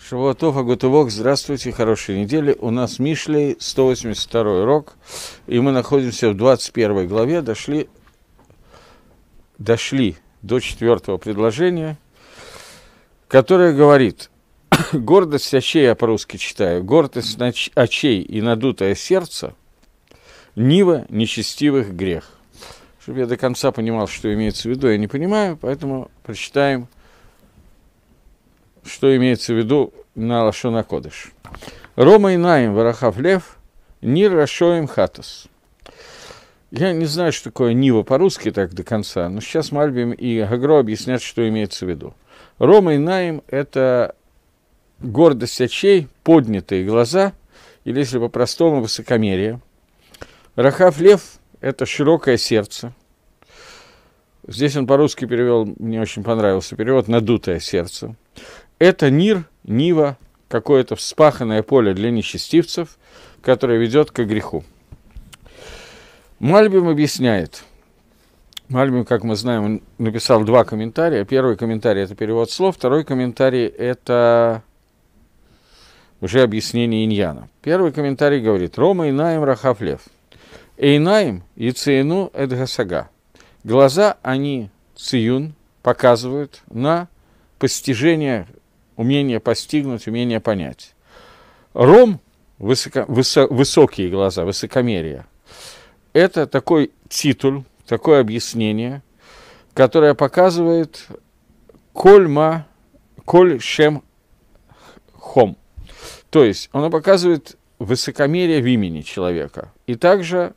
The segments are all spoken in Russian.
Шавуатов, Агутывок, здравствуйте, хорошей недели. У нас Мишлей, 182 урок, и мы находимся в 21 главе, дошли, дошли до четвертого предложения, которое говорит, гордость очей, я по-русски читаю, гордость очей и надутое сердце, нива нечестивых грех. Чтобы я до конца понимал, что имеется в виду, я не понимаю, поэтому прочитаем что имеется в виду на Лашона Кодыш. Рома и Наим Варахав Лев, Нир Рашоем Хатас. Я не знаю, что такое Нива по-русски так до конца, но сейчас Мальбим и Гагро объяснят, что имеется в виду. Рома и Наим – это гордость очей, поднятые глаза, или, если по-простому, высокомерие. Рахав Лев – это широкое сердце. Здесь он по-русски перевел, мне очень понравился перевод, «надутое сердце» это Нир, Нива, какое-то вспаханное поле для нечестивцев, которое ведет к греху. Мальбим объясняет. Мальбим, как мы знаем, написал два комментария. Первый комментарий – это перевод слов, второй комментарий – это уже объяснение Иньяна. Первый комментарий говорит «Рома Инаем Рахафлев». Эйнаем и Циену Эдгасага. Глаза они, Циюн, показывают на постижение умение постигнуть, умение понять. Ром высоко, высо, высокие глаза, высокомерие. Это такой титул, такое объяснение, которое показывает кольма, коль шем хом. То есть оно показывает высокомерие в имени человека. И также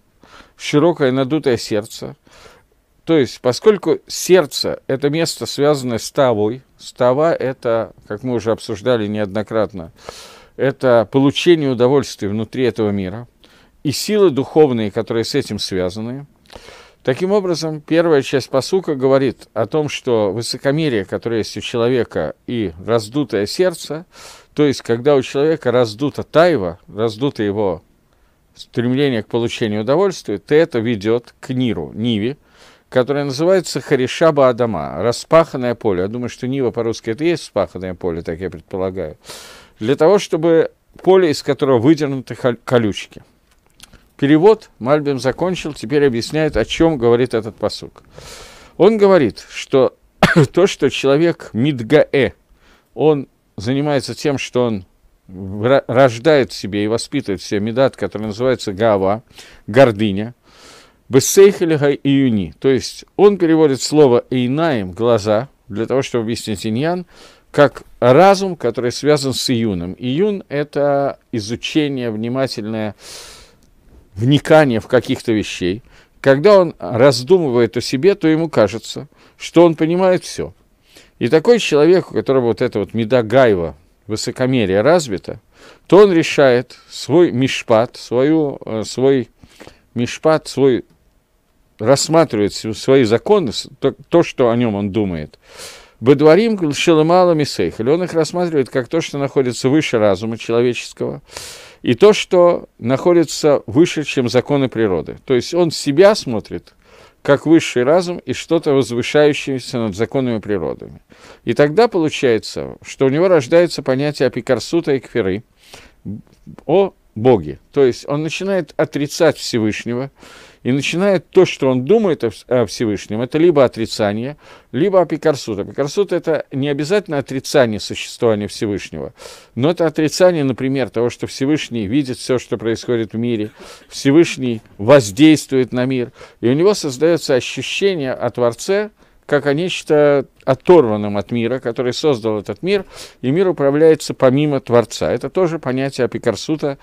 широкое надутое сердце, то есть, поскольку сердце – это место, связанное с тавой, става – это, как мы уже обсуждали неоднократно, это получение удовольствия внутри этого мира, и силы духовные, которые с этим связаны. Таким образом, первая часть посука говорит о том, что высокомерие, которое есть у человека, и раздутое сердце, то есть, когда у человека раздута тайва, раздуто его стремление к получению удовольствия, то это ведет к ниру, ниве – которая называется Харишаба Адама, распаханное поле. Я думаю, что Нива по-русски это и есть распаханное поле, так я предполагаю. Для того, чтобы поле, из которого выдернуты колючки. Перевод Мальбим закончил, теперь объясняет, о чем говорит этот посук. Он говорит, что то, что человек Мидгаэ, он занимается тем, что он рождает в себе и воспитывает в себе медат, который называется гава, гордыня, Бессейхелеха июни. То есть он переводит слово «эйнаем» – «глаза», для того, чтобы объяснить иньян, как разум, который связан с июном. Июн – это изучение, внимательное вникание в каких-то вещей. Когда он раздумывает о себе, то ему кажется, что он понимает все. И такой человек, у которого вот это вот медагайва, высокомерие развито, то он решает свой мишпат, свою, э, свой мишпат, свой рассматривает свои законы, то, то что о нем он думает, Бедварим Шелемала Мисейхель, он их рассматривает как то, что находится выше разума человеческого, и то, что находится выше, чем законы природы. То есть он себя смотрит как высший разум и что-то возвышающееся над законами природы. И тогда получается, что у него рождается понятие апикарсута и кферы о Боге. То есть он начинает отрицать Всевышнего, и начинает то, что он думает о Всевышнем, это либо отрицание, либо апикарсут. Апикарсут – это не обязательно отрицание существования Всевышнего, но это отрицание, например, того, что Всевышний видит все, что происходит в мире, Всевышний воздействует на мир, и у него создается ощущение о Творце, как о нечто оторванном от мира, который создал этот мир, и мир управляется помимо Творца. Это тоже понятие апикарсута,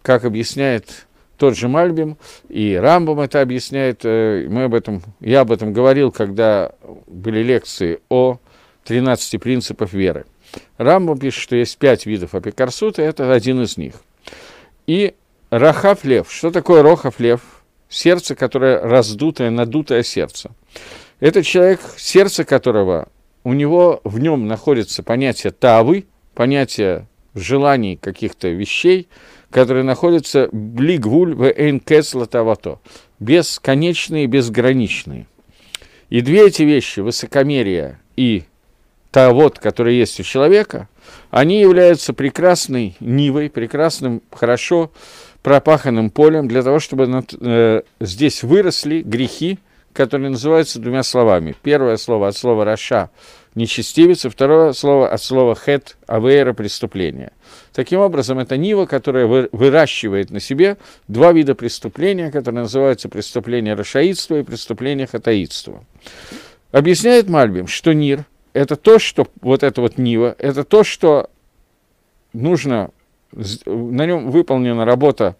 как объясняет тот же Мальбим и Рамбом это объясняет. Э, мы об этом, я об этом говорил, когда были лекции о 13 принципах веры. Рамбом пишет, что есть пять видов апикарсута, это один из них. И Рахав Лев. Что такое Рохав Лев? Сердце, которое раздутое, надутое сердце. Это человек, сердце которого, у него в нем находится понятие тавы, понятие желаний каких-то вещей, которые находятся бли в эйнкес латавато, бесконечные, безграничные. И две эти вещи, высокомерие и та вот, которая есть у человека, они являются прекрасной нивой, прекрасным, хорошо пропаханным полем для того, чтобы над, э, здесь выросли грехи, которые называются двумя словами. Первое слово от слова «раша» – нечестивица, второе слово от слова «хет» – «авейра» – преступление. Таким образом, это нива, которая выращивает на себе два вида преступления, которые называются преступление рашаидства и преступление хатаидства. Объясняет Мальбим, что Нир – это то, что вот это вот Нива, это то, что нужно, на нем выполнена работа,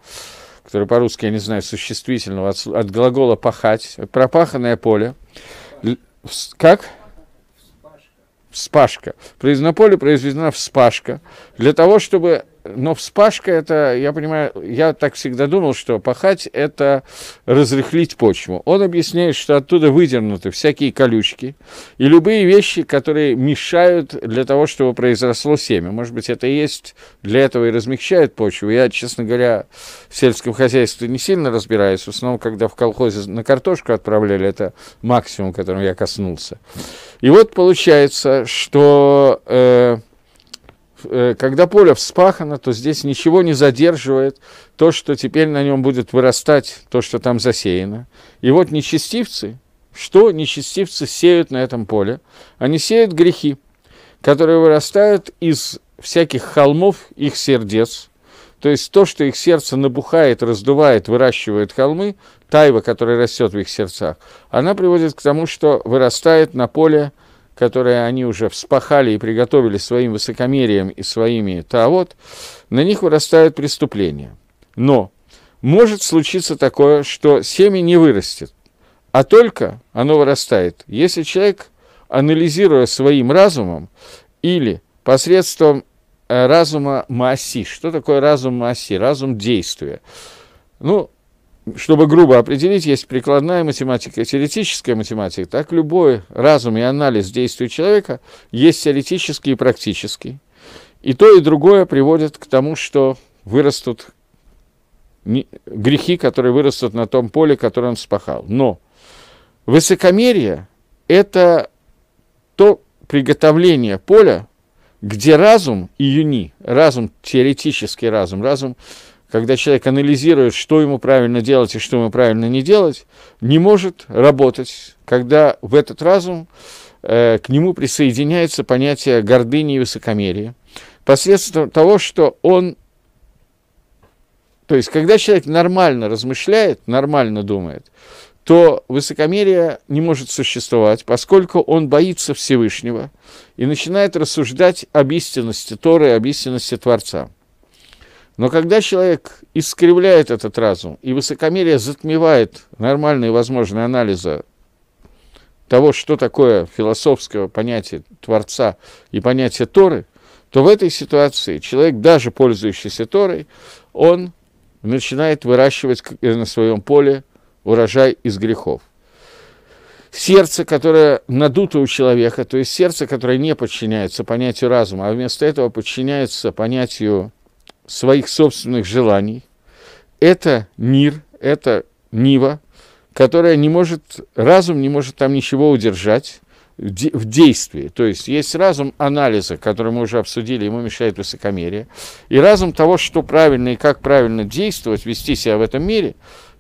которая по-русски, я не знаю, существительного, от, от глагола «пахать», пропаханное поле. Как? вспашка. При изнополе произведена вспашка для того, чтобы но вспашка это, я понимаю, я так всегда думал, что пахать это разрыхлить почву. Он объясняет, что оттуда выдернуты всякие колючки и любые вещи, которые мешают для того, чтобы произросло семя. Может быть, это и есть для этого и размягчает почву. Я, честно говоря, в сельском хозяйстве не сильно разбираюсь. В основном, когда в колхозе на картошку отправляли, это максимум, которым я коснулся. И вот получается, что... Э, Э, когда поле вспахано, то здесь ничего не задерживает то, что теперь на нем будет вырастать, то, что там засеяно. И вот нечестивцы, что нечестивцы сеют на этом поле? Они сеют грехи, которые вырастают из всяких холмов их сердец. То есть то, что их сердце набухает, раздувает, выращивает холмы, тайва, которая растет в их сердцах, она приводит к тому, что вырастает на поле которые они уже вспахали и приготовили своим высокомерием и своими таавот, на них вырастают преступления. Но может случиться такое, что семя не вырастет, а только оно вырастает, если человек, анализируя своим разумом или посредством э, разума Мааси. Что такое разум Мааси? Разум действия. Ну, чтобы грубо определить, есть прикладная математика и теоретическая математика. Так любой разум и анализ действий человека есть теоретический и практический. И то, и другое приводит к тому, что вырастут грехи, которые вырастут на том поле, которое он спахал. Но высокомерие – это то приготовление поля, где разум и юни, разум, теоретический разум, разум – когда человек анализирует, что ему правильно делать и что ему правильно не делать, не может работать, когда в этот разум э, к нему присоединяется понятие гордыни и высокомерия, посредством того, что он... То есть, когда человек нормально размышляет, нормально думает, то высокомерие не может существовать, поскольку он боится Всевышнего и начинает рассуждать об истинности Торы, об истинности Творца. Но когда человек искривляет этот разум, и высокомерие затмевает нормальные возможные анализы того, что такое философское понятие Творца и понятие Торы, то в этой ситуации человек, даже пользующийся Торой, он начинает выращивать э, на своем поле урожай из грехов. Сердце, которое надуто у человека, то есть сердце, которое не подчиняется понятию разума, а вместо этого подчиняется понятию своих собственных желаний. Это мир, это нива, которая не может, разум не может там ничего удержать в действии. То есть есть разум анализа, который мы уже обсудили, ему мешает высокомерие, и разум того, что правильно и как правильно действовать, вести себя в этом мире,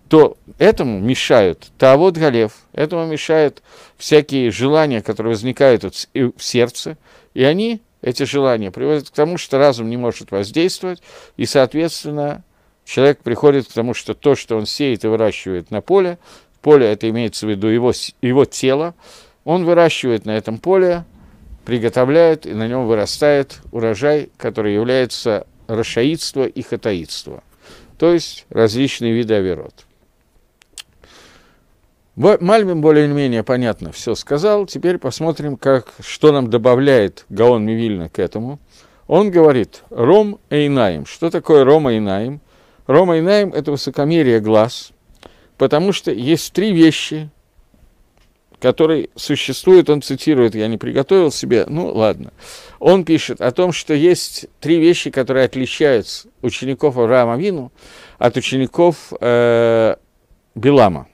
то этому мешают Таавод Галев, этому мешают всякие желания, которые возникают в сердце, и они эти желания приводят к тому, что разум не может воздействовать, и, соответственно, человек приходит к тому, что то, что он сеет и выращивает на поле, поле это имеется в виду его, его тело, он выращивает на этом поле, приготовляет, и на нем вырастает урожай, который является рашаидство и хатаидство, то есть различные виды авирот. Мальбим более-менее понятно все сказал. Теперь посмотрим, как, что нам добавляет Гаон Мивильна к этому. Он говорит «ром эйнаим». Что такое «ром эйнаим»? «Ром эйнаим» – это высокомерие глаз, потому что есть три вещи, которые существуют. Он цитирует, я не приготовил себе, ну ладно. Он пишет о том, что есть три вещи, которые отличаются учеников Авраама Вину от учеников э, Белама.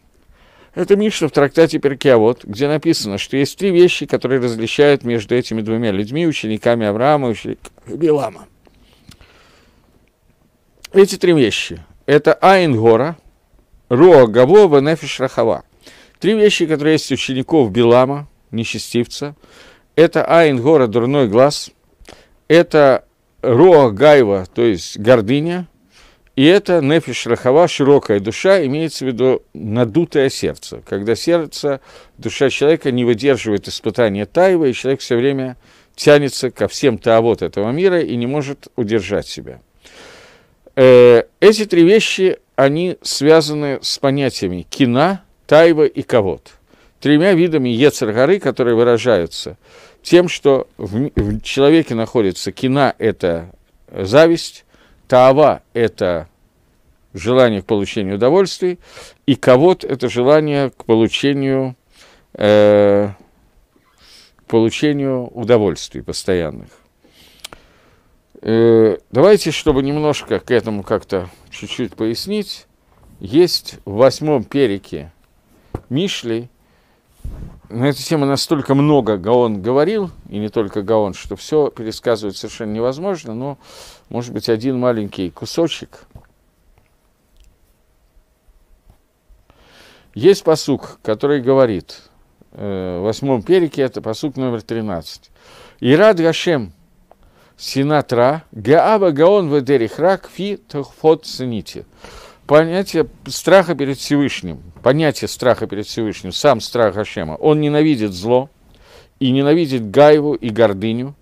Это Мишна в трактате Перкиавод, где написано, что есть три вещи, которые различают между этими двумя людьми, учениками Авраама, учениками Билама. Эти три вещи – это Айнгора, Руа Гавова, Нефиш Рахава. Три вещи, которые есть у учеников Билама, нечестивца. Это Айнгора, дурной глаз. Это Руа Гайва, то есть гордыня – и это нефиш рахава, широкая душа, имеется в виду надутое сердце, когда сердце, душа человека не выдерживает испытания тайва и человек все время тянется ко всем таавот этого мира и не может удержать себя. Э, эти три вещи, они связаны с понятиями кина, тайва и кавод. Тремя видами ецергары, которые выражаются тем, что в человеке находится кина – это зависть, таава – это желание к получению удовольствий, и кавод – это желание к получению, э, получению удовольствий постоянных. Э, давайте, чтобы немножко к этому как-то чуть-чуть пояснить, есть в восьмом перике Мишли на эту тему настолько много Гаон говорил, и не только Гаон, что все пересказывать совершенно невозможно, но, может быть, один маленький кусочек. Есть посук, который говорит, э, в восьмом перике это посук номер 13. «Ирад Гашем синатра гаава гаон ведерихрак фи тохфот синити» понятие страха перед Всевышним, понятие страха перед Всевышним, сам страх Ашема, он ненавидит зло и ненавидит гайву и гордыню,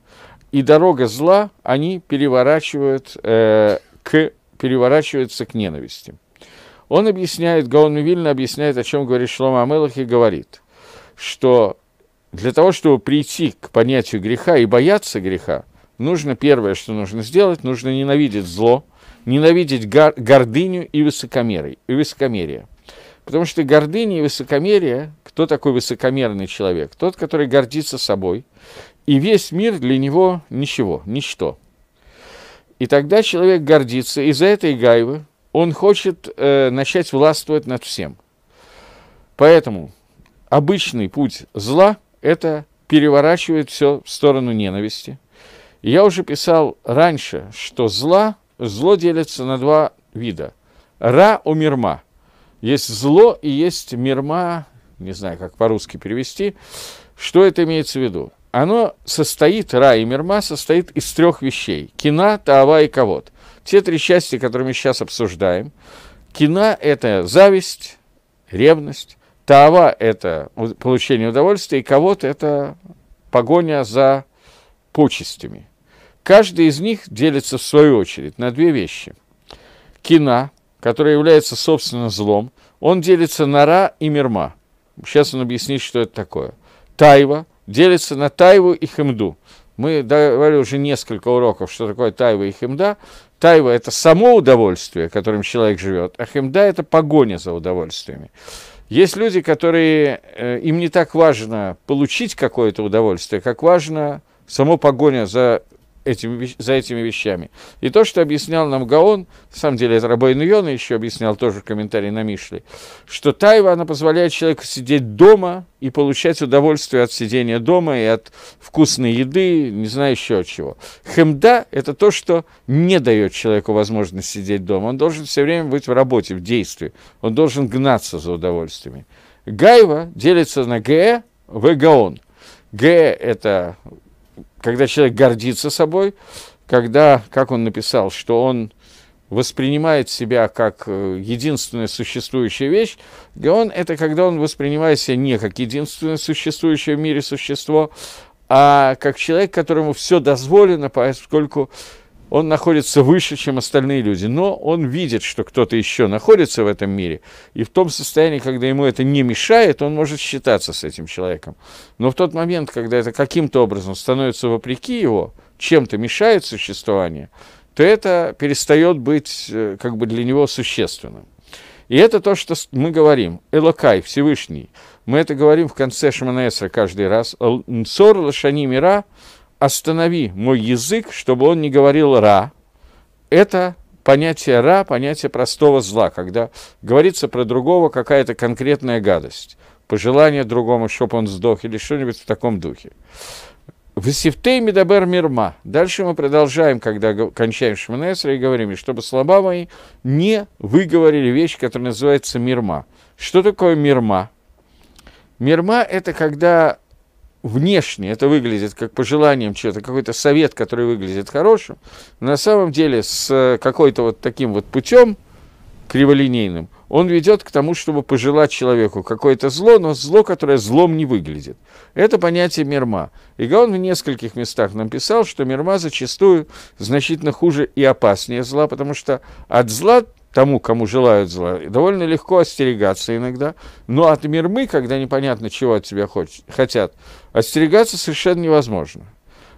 и дорога зла они переворачивают э, к переворачиваются к ненависти. Он объясняет, Гаон Мивильна объясняет, о чем говорит Шлома Амелах, и говорит, что для того, чтобы прийти к понятию греха и бояться греха, нужно первое, что нужно сделать, нужно ненавидеть зло – ненавидеть гор- гордыню и высокомерие, и высокомерие. Потому что гордыня и высокомерие, кто такой высокомерный человек? Тот, который гордится собой, и весь мир для него ничего, ничто. И тогда человек гордится, из-за этой гайвы он хочет э, начать властвовать над всем. Поэтому обычный путь зла – это переворачивает все в сторону ненависти. я уже писал раньше, что зла зло делится на два вида. Ра у мирма. Есть зло и есть мирма, не знаю, как по-русски перевести. Что это имеется в виду? Оно состоит, ра и мирма состоит из трех вещей. Кина, таава и ковод. Те три части, которые мы сейчас обсуждаем. Кина – это зависть, ревность. Таава – это получение удовольствия, и кого-то это погоня за почестями – Каждый из них делится в свою очередь на две вещи. Кина, которая является собственно злом, он делится на Ра и Мирма. Сейчас он объяснит, что это такое. Тайва делится на Тайву и Хемду. Мы давали уже несколько уроков, что такое тайва и химда. Тайва – это само удовольствие, которым человек живет, а химда – это погоня за удовольствиями. Есть люди, которые, э, им не так важно получить какое-то удовольствие, как важно само погоня за этими, за этими вещами. И то, что объяснял нам Гаон, на самом деле это Рабой Нуйон еще объяснял тоже в комментарии на Мишле, что тайва, она позволяет человеку сидеть дома и получать удовольствие от сидения дома и от вкусной еды, не знаю еще чего. Хемда – это то, что не дает человеку возможность сидеть дома. Он должен все время быть в работе, в действии. Он должен гнаться за удовольствиями. Гайва делится на Г в Гаон. Г – это когда человек гордится собой, когда, как он написал, что он воспринимает себя как э, единственная существующая вещь, он это когда он воспринимает себя не как единственное существующее в мире существо, а как человек, которому все дозволено, поскольку он находится выше, чем остальные люди, но он видит, что кто-то еще находится в этом мире, и в том состоянии, когда ему это не мешает, он может считаться с этим человеком. Но в тот момент, когда это каким-то образом становится вопреки его, чем-то мешает существование, то это перестает быть э, как бы для него существенным. И это то, что мы говорим. Элокай, Всевышний. Мы это говорим в конце Шаманаэсра каждый раз. Нцор лашани мира – останови мой язык, чтобы он не говорил «ра». Это понятие «ра», понятие простого зла, когда говорится про другого какая-то конкретная гадость, пожелание другому, чтобы он сдох или что-нибудь в таком духе. Васифтей медабер мирма. Дальше мы продолжаем, когда кончаем Шманесра и говорим, чтобы слова мои не выговорили вещь, которая называется мирма. Что такое мирма? Мирма – это когда внешне это выглядит как пожеланием чего-то, какой-то совет, который выглядит хорошим, на самом деле с э, какой-то вот таким вот путем криволинейным он ведет к тому, чтобы пожелать человеку какое-то зло, но зло, которое злом не выглядит. Это понятие мирма. И Гаон в нескольких местах нам писал, что мирма зачастую значительно хуже и опаснее зла, потому что от зла тому, кому желают зла, довольно легко остерегаться иногда. Но от мирмы, когда непонятно, чего от тебя хотят, остерегаться совершенно невозможно.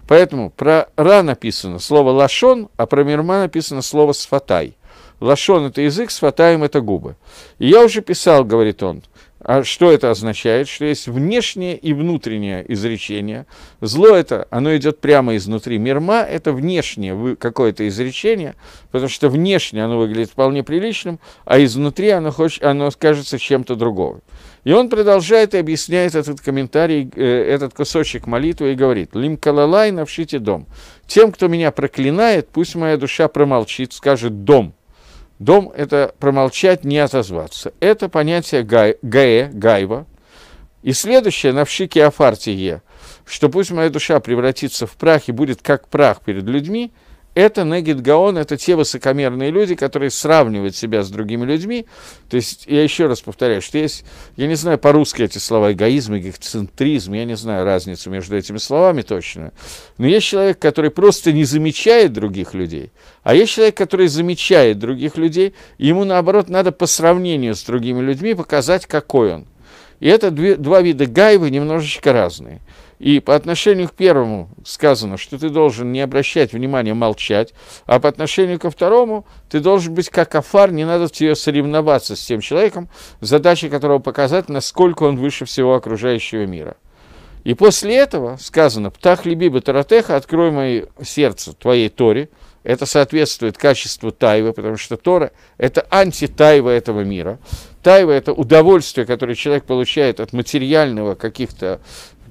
Поэтому про «ра» написано слово «лашон», а про «мирма» написано слово «сфатай». «Лашон» — это язык, «сфатаем» — это губы. И я уже писал, говорит он, — а что это означает? Что есть внешнее и внутреннее изречение. Зло это, оно идет прямо изнутри. Мирма – это внешнее какое-то изречение, потому что внешне оно выглядит вполне приличным, а изнутри оно, хочет, оно кажется чем-то другого. И он продолжает и объясняет этот комментарий, э, этот кусочек молитвы и говорит, «Лим калалай навшите дом». Тем, кто меня проклинает, пусть моя душа промолчит, скажет «дом». Дом – это промолчать, не отозваться. Это понятие гай, гае, гайва. И следующее – навшики афартие, что пусть моя душа превратится в прах и будет как прах перед людьми – это Негид Гаон, это те высокомерные люди, которые сравнивают себя с другими людьми. То есть, я еще раз повторяю, что есть, я не знаю по-русски эти слова, эгоизм, эгоцентризм, я не знаю разницу между этими словами точно. Но есть человек, который просто не замечает других людей, а есть человек, который замечает других людей, и ему, наоборот, надо по сравнению с другими людьми показать, какой он. И это две, два вида гайвы немножечко разные. И по отношению к первому сказано, что ты должен не обращать внимания, молчать, а по отношению ко второму ты должен быть как афар, не надо тебе соревноваться с тем человеком, задача которого показать, насколько он выше всего окружающего мира. И после этого сказано, «Птах либиба таратеха, открой мое сердце твоей Торе». Это соответствует качеству Тайвы, потому что Тора – это антитайва этого мира. Тайва – это удовольствие, которое человек получает от материального каких-то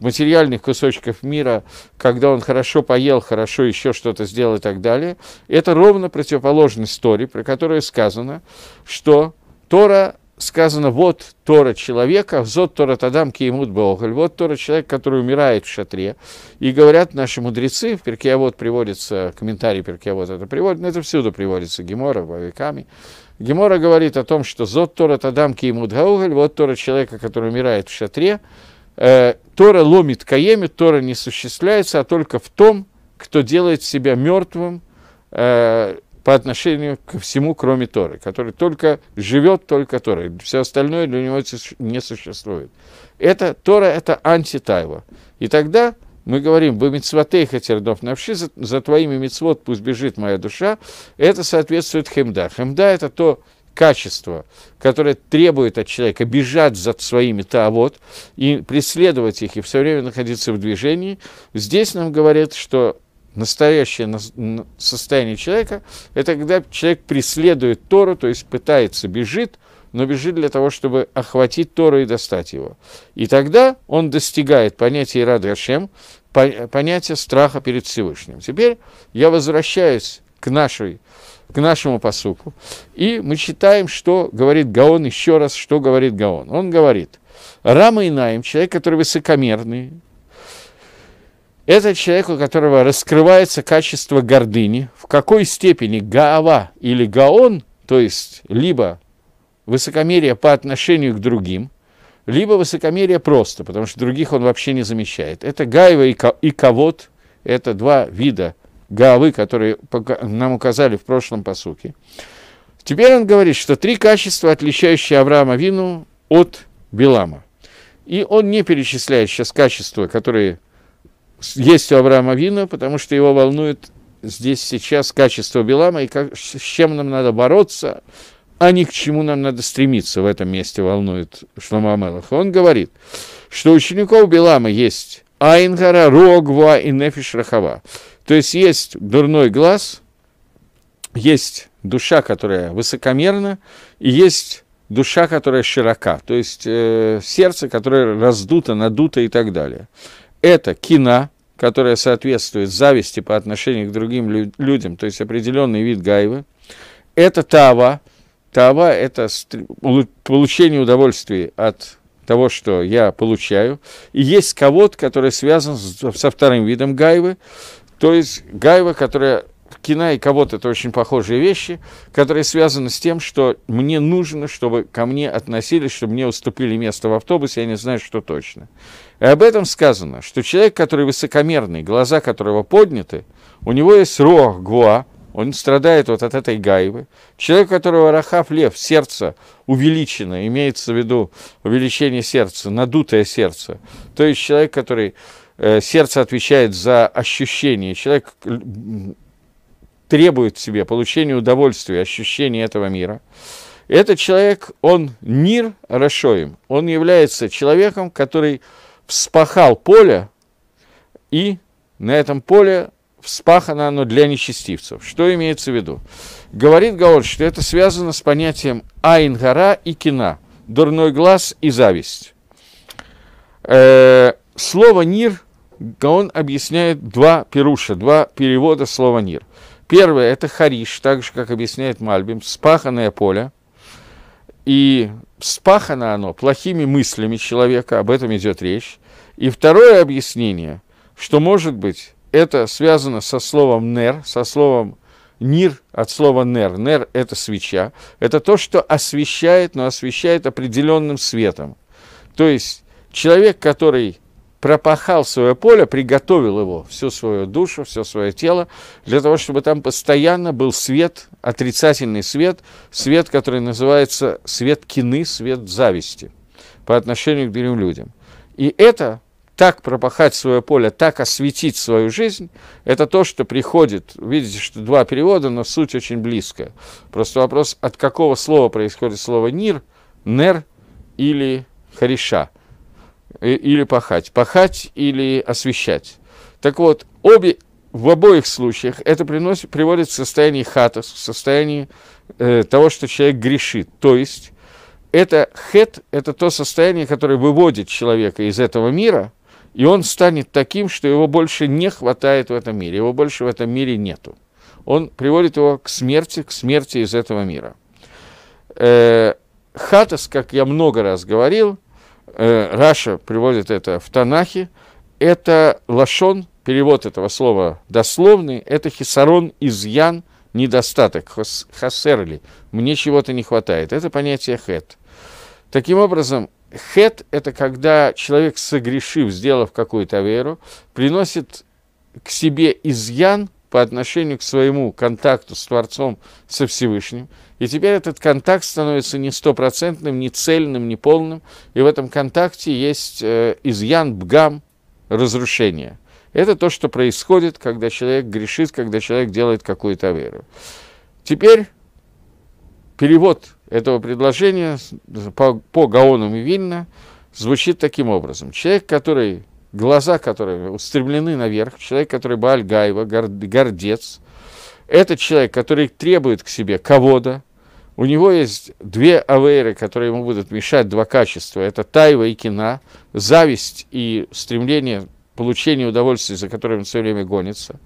материальных кусочков мира, когда он хорошо поел, хорошо еще что-то сделал и так далее, это ровно противоположность Торе, про которую сказано, что Тора сказано, вот Тора человека, зод Тора Тадам Кеймут Бооголь, вот Тора человек, который умирает в шатре. И говорят наши мудрецы, в Перкеавод приводится, комментарий Перкеавод это приводит, но это всюду приводится, Гемора, Вавиками. Гемора говорит о том, что зод Тора Тадам Кеймут Бооголь, вот Тора человека, который умирает в шатре, э, Тора ломит каемит, Тора не осуществляется, а только в том, кто делает себя мертвым э, по отношению ко всему, кроме Торы, который только живет только Торой, все остальное для него не существует. Это Тора – это антитайва. И тогда мы говорим, бы мецватей хатердов навши, за, за твоими мецвод пусть бежит моя душа, это соответствует хемда. Хемда – это то, качество, которое требует от человека бежать за своими таавот и преследовать их, и все время находиться в движении, здесь нам говорят, что настоящее состояние человека – это когда человек преследует Тору, то есть пытается, бежит, но бежит для того, чтобы охватить Тору и достать его. И тогда он достигает понятия Ирад Гашем, понятия страха перед Всевышним. Теперь я возвращаюсь к нашей к нашему посуку. И мы читаем, что говорит Гаон еще раз, что говорит Гаон. Он говорит, Рама и Наим, человек, который высокомерный, это человек, у которого раскрывается качество гордыни, в какой степени Гаава или Гаон, то есть либо высокомерие по отношению к другим, либо высокомерие просто, потому что других он вообще не замечает. Это Гаева и Кавод, это два вида – головы, которые нам указали в прошлом посуке. Теперь он говорит, что три качества, отличающие Авраама Вину от Билама, И он не перечисляет сейчас качества, которые есть у Авраама Вина, потому что его волнует здесь сейчас качество Билама и как, с чем нам надо бороться, а не к чему нам надо стремиться в этом месте, волнует Шлома Амелах. Он говорит, что у учеников Билама есть Айнгара, Рогва и Нефиш Рахава. То есть есть дурной глаз, есть душа, которая высокомерна, и есть душа, которая широка, то есть э, сердце, которое раздуто, надуто и так далее. Это кина, которая соответствует зависти по отношению к другим лю- людям, то есть определенный вид гайвы. Это тава. Тава – это получение удовольствия от того, что я получаю. И есть ковод, который связан с, со вторым видом гайвы. То есть гайва, которая кина и кого-то это очень похожие вещи, которые связаны с тем, что мне нужно, чтобы ко мне относились, чтобы мне уступили место в автобусе, я не знаю, что точно. И об этом сказано, что человек, который высокомерный, глаза которого подняты, у него есть рог гуа, он страдает вот от этой гайвы. Человек, у которого рахав лев, сердце увеличено, имеется в виду увеличение сердца, надутое сердце. То есть человек, который Э, сердце отвечает за ощущение. Человек э, требует себе получения удовольствия, ощущения этого мира. Этот человек, он нир Рашоим, он является человеком, который вспахал поле, и на этом поле вспахано оно для нечестивцев. Что имеется в виду? Говорит Гаор, что это связано с понятием айнгара и кина, дурной глаз и зависть. Э, слово «нир» он объясняет два пируша, два перевода слова «нир». Первое – это хариш, так же, как объясняет Мальбим, спаханное поле. И спахано оно плохими мыслями человека, об этом идет речь. И второе объяснение, что, может быть, это связано со словом «нер», со словом «нир» от слова «нер». «Нер» – это свеча. Это то, что освещает, но освещает определенным светом. То есть человек, который пропахал свое поле, приготовил его, всю свою душу, все свое тело, для того, чтобы там постоянно был свет, отрицательный свет, свет, который называется свет кины, свет зависти по отношению к другим людям. И это так пропахать свое поле, так осветить свою жизнь, это то, что приходит. Видите, что два перевода, но суть очень близкая. Просто вопрос, от какого слова происходит слово «нир», «нер» или «хариша» или пахать. Пахать или освещать. Так вот, обе, в обоих случаях это приносит, приводит в состояние хатас, в состояние э, того, что человек грешит. То есть, это хет, это то состояние, которое выводит человека из этого мира, и он станет таким, что его больше не хватает в этом мире, его больше в этом мире нету. Он приводит его к смерти, к смерти из этого мира. Э, хатас, как я много раз говорил, Э, Раша приводит это в Танахе, это лашон, перевод этого слова дословный, это хисарон, изъян, недостаток, хасерли, мне чего-то не хватает. Это понятие хет. Таким образом, хет – это когда человек, согрешив, сделав какую-то веру, приносит к себе изъян по отношению к своему контакту с Творцом, со Всевышним – и теперь этот контакт становится не стопроцентным, не цельным, не полным. И в этом контакте есть э, изъян, бгам, разрушение. Это то, что происходит, когда человек грешит, когда человек делает какую-то веру. Теперь перевод этого предложения по, по Гаону Мивильна звучит таким образом. Человек, который, глаза которые устремлены наверх, человек, который Бааль Гаева, гордец, этот человек, который требует к себе кого-то, у него есть две авейры, которые ему будут мешать, два качества. Это тайва и кина, зависть и стремление получения удовольствия, за которым он все время гонится.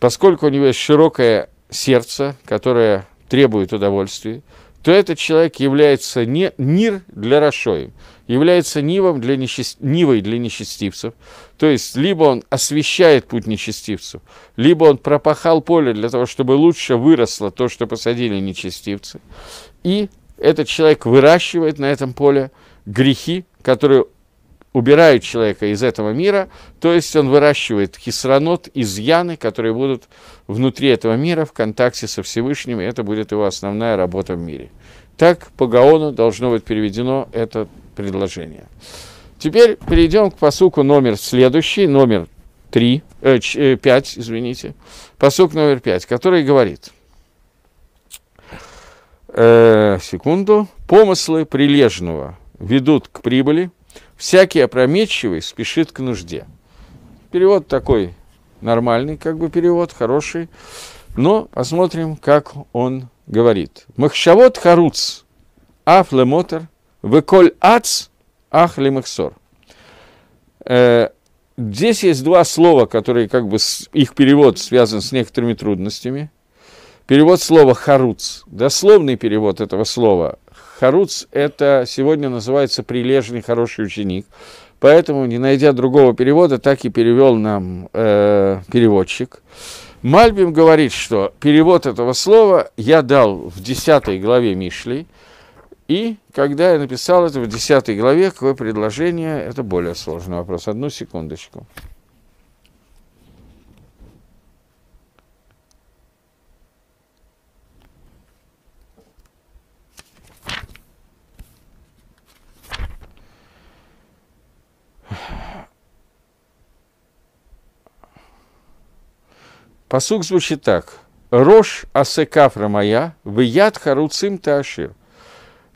Поскольку у него есть широкое сердце, которое требует удовольствия, то этот человек является не, нир для Рашоим, является нивом для нечист, нивой для нечестивцев, то есть, либо он освещает путь нечестивцев, либо он пропахал поле для того, чтобы лучше выросло то, что посадили нечестивцы. И этот человек выращивает на этом поле грехи, которые убирают человека из этого мира, то есть он выращивает хисранот, изъяны, которые будут внутри этого мира в контакте со Всевышним, и это будет его основная работа в мире. Так по Гаону должно быть переведено это предложение. Теперь перейдем к посуку номер следующий, номер 3, э, 5, э, извините, посук номер 5, который говорит, э, секунду, помыслы прилежного ведут к прибыли, всякий опрометчивый спешит к нужде. Перевод такой нормальный, как бы перевод, хороший, но посмотрим, как он говорит. Махшавот харуц, афлемотор веколь ац – Ах лимахсор. Э, здесь есть два слова, которые как бы их перевод связан с некоторыми трудностями. Перевод слова харуц. Дословный перевод этого слова харуц это сегодня называется прилежный хороший ученик. Поэтому, не найдя другого перевода, так и перевел нам э, переводчик. Мальбим говорит, что перевод этого слова я дал в 10 главе Мишлей. И когда я написал это в 10 главе, какое предложение, это более сложный вопрос. Одну секундочку. Посук звучит так. рож асекафра моя, в яд харуцим ташир.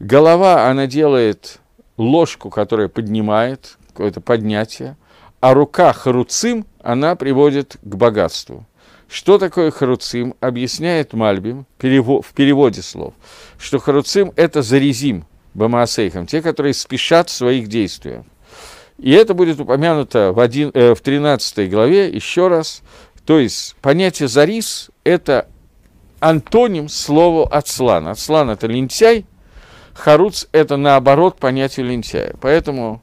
Голова, она делает ложку, которая поднимает, какое-то поднятие, а рука харуцим, она приводит к богатству. Что такое харуцим, объясняет Мальбим в переводе слов, что харуцим – это зарезим, бамаасейхам, те, которые спешат в своих действиях. И это будет упомянуто в, один, э, в 13 главе еще раз. То есть понятие «зарис» – это антоним слову «ацлан». «Ацлан» – это лентяй, Харуц – это наоборот понятие лентяя. Поэтому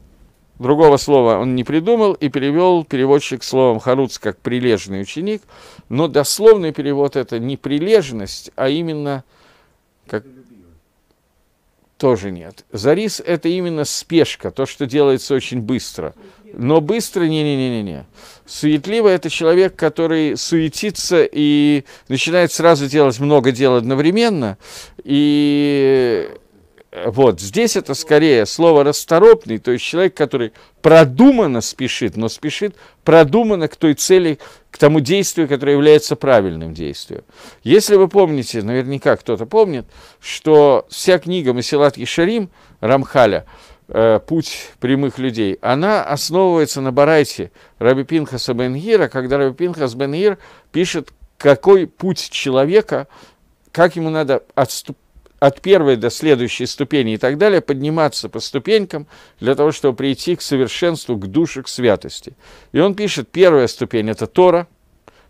другого слова он не придумал и перевел переводчик словом Харуц как прилежный ученик, но дословный перевод – это не прилежность, а именно как тоже нет. Зарис – это именно спешка, то, что делается очень быстро. Но быстро – не-не-не-не. Суетливо – это человек, который суетится и начинает сразу делать много дел одновременно. И Э, вот, здесь это скорее слово «расторопный», то есть человек, который продуманно спешит, но спешит продуманно к той цели, к тому действию, которое является правильным действием. Если вы помните, наверняка кто-то помнит, что вся книга «Масилат Ишарим» Рамхаля э, «Путь прямых людей», она основывается на барайте Раби Пинхаса Бенгира, когда Раби Пинхас Бенгир пишет, какой путь человека, как ему надо отступ, от первой до следующей ступени и так далее, подниматься по ступенькам для того, чтобы прийти к совершенству, к душе, к святости. И он пишет, первая ступень – это Тора.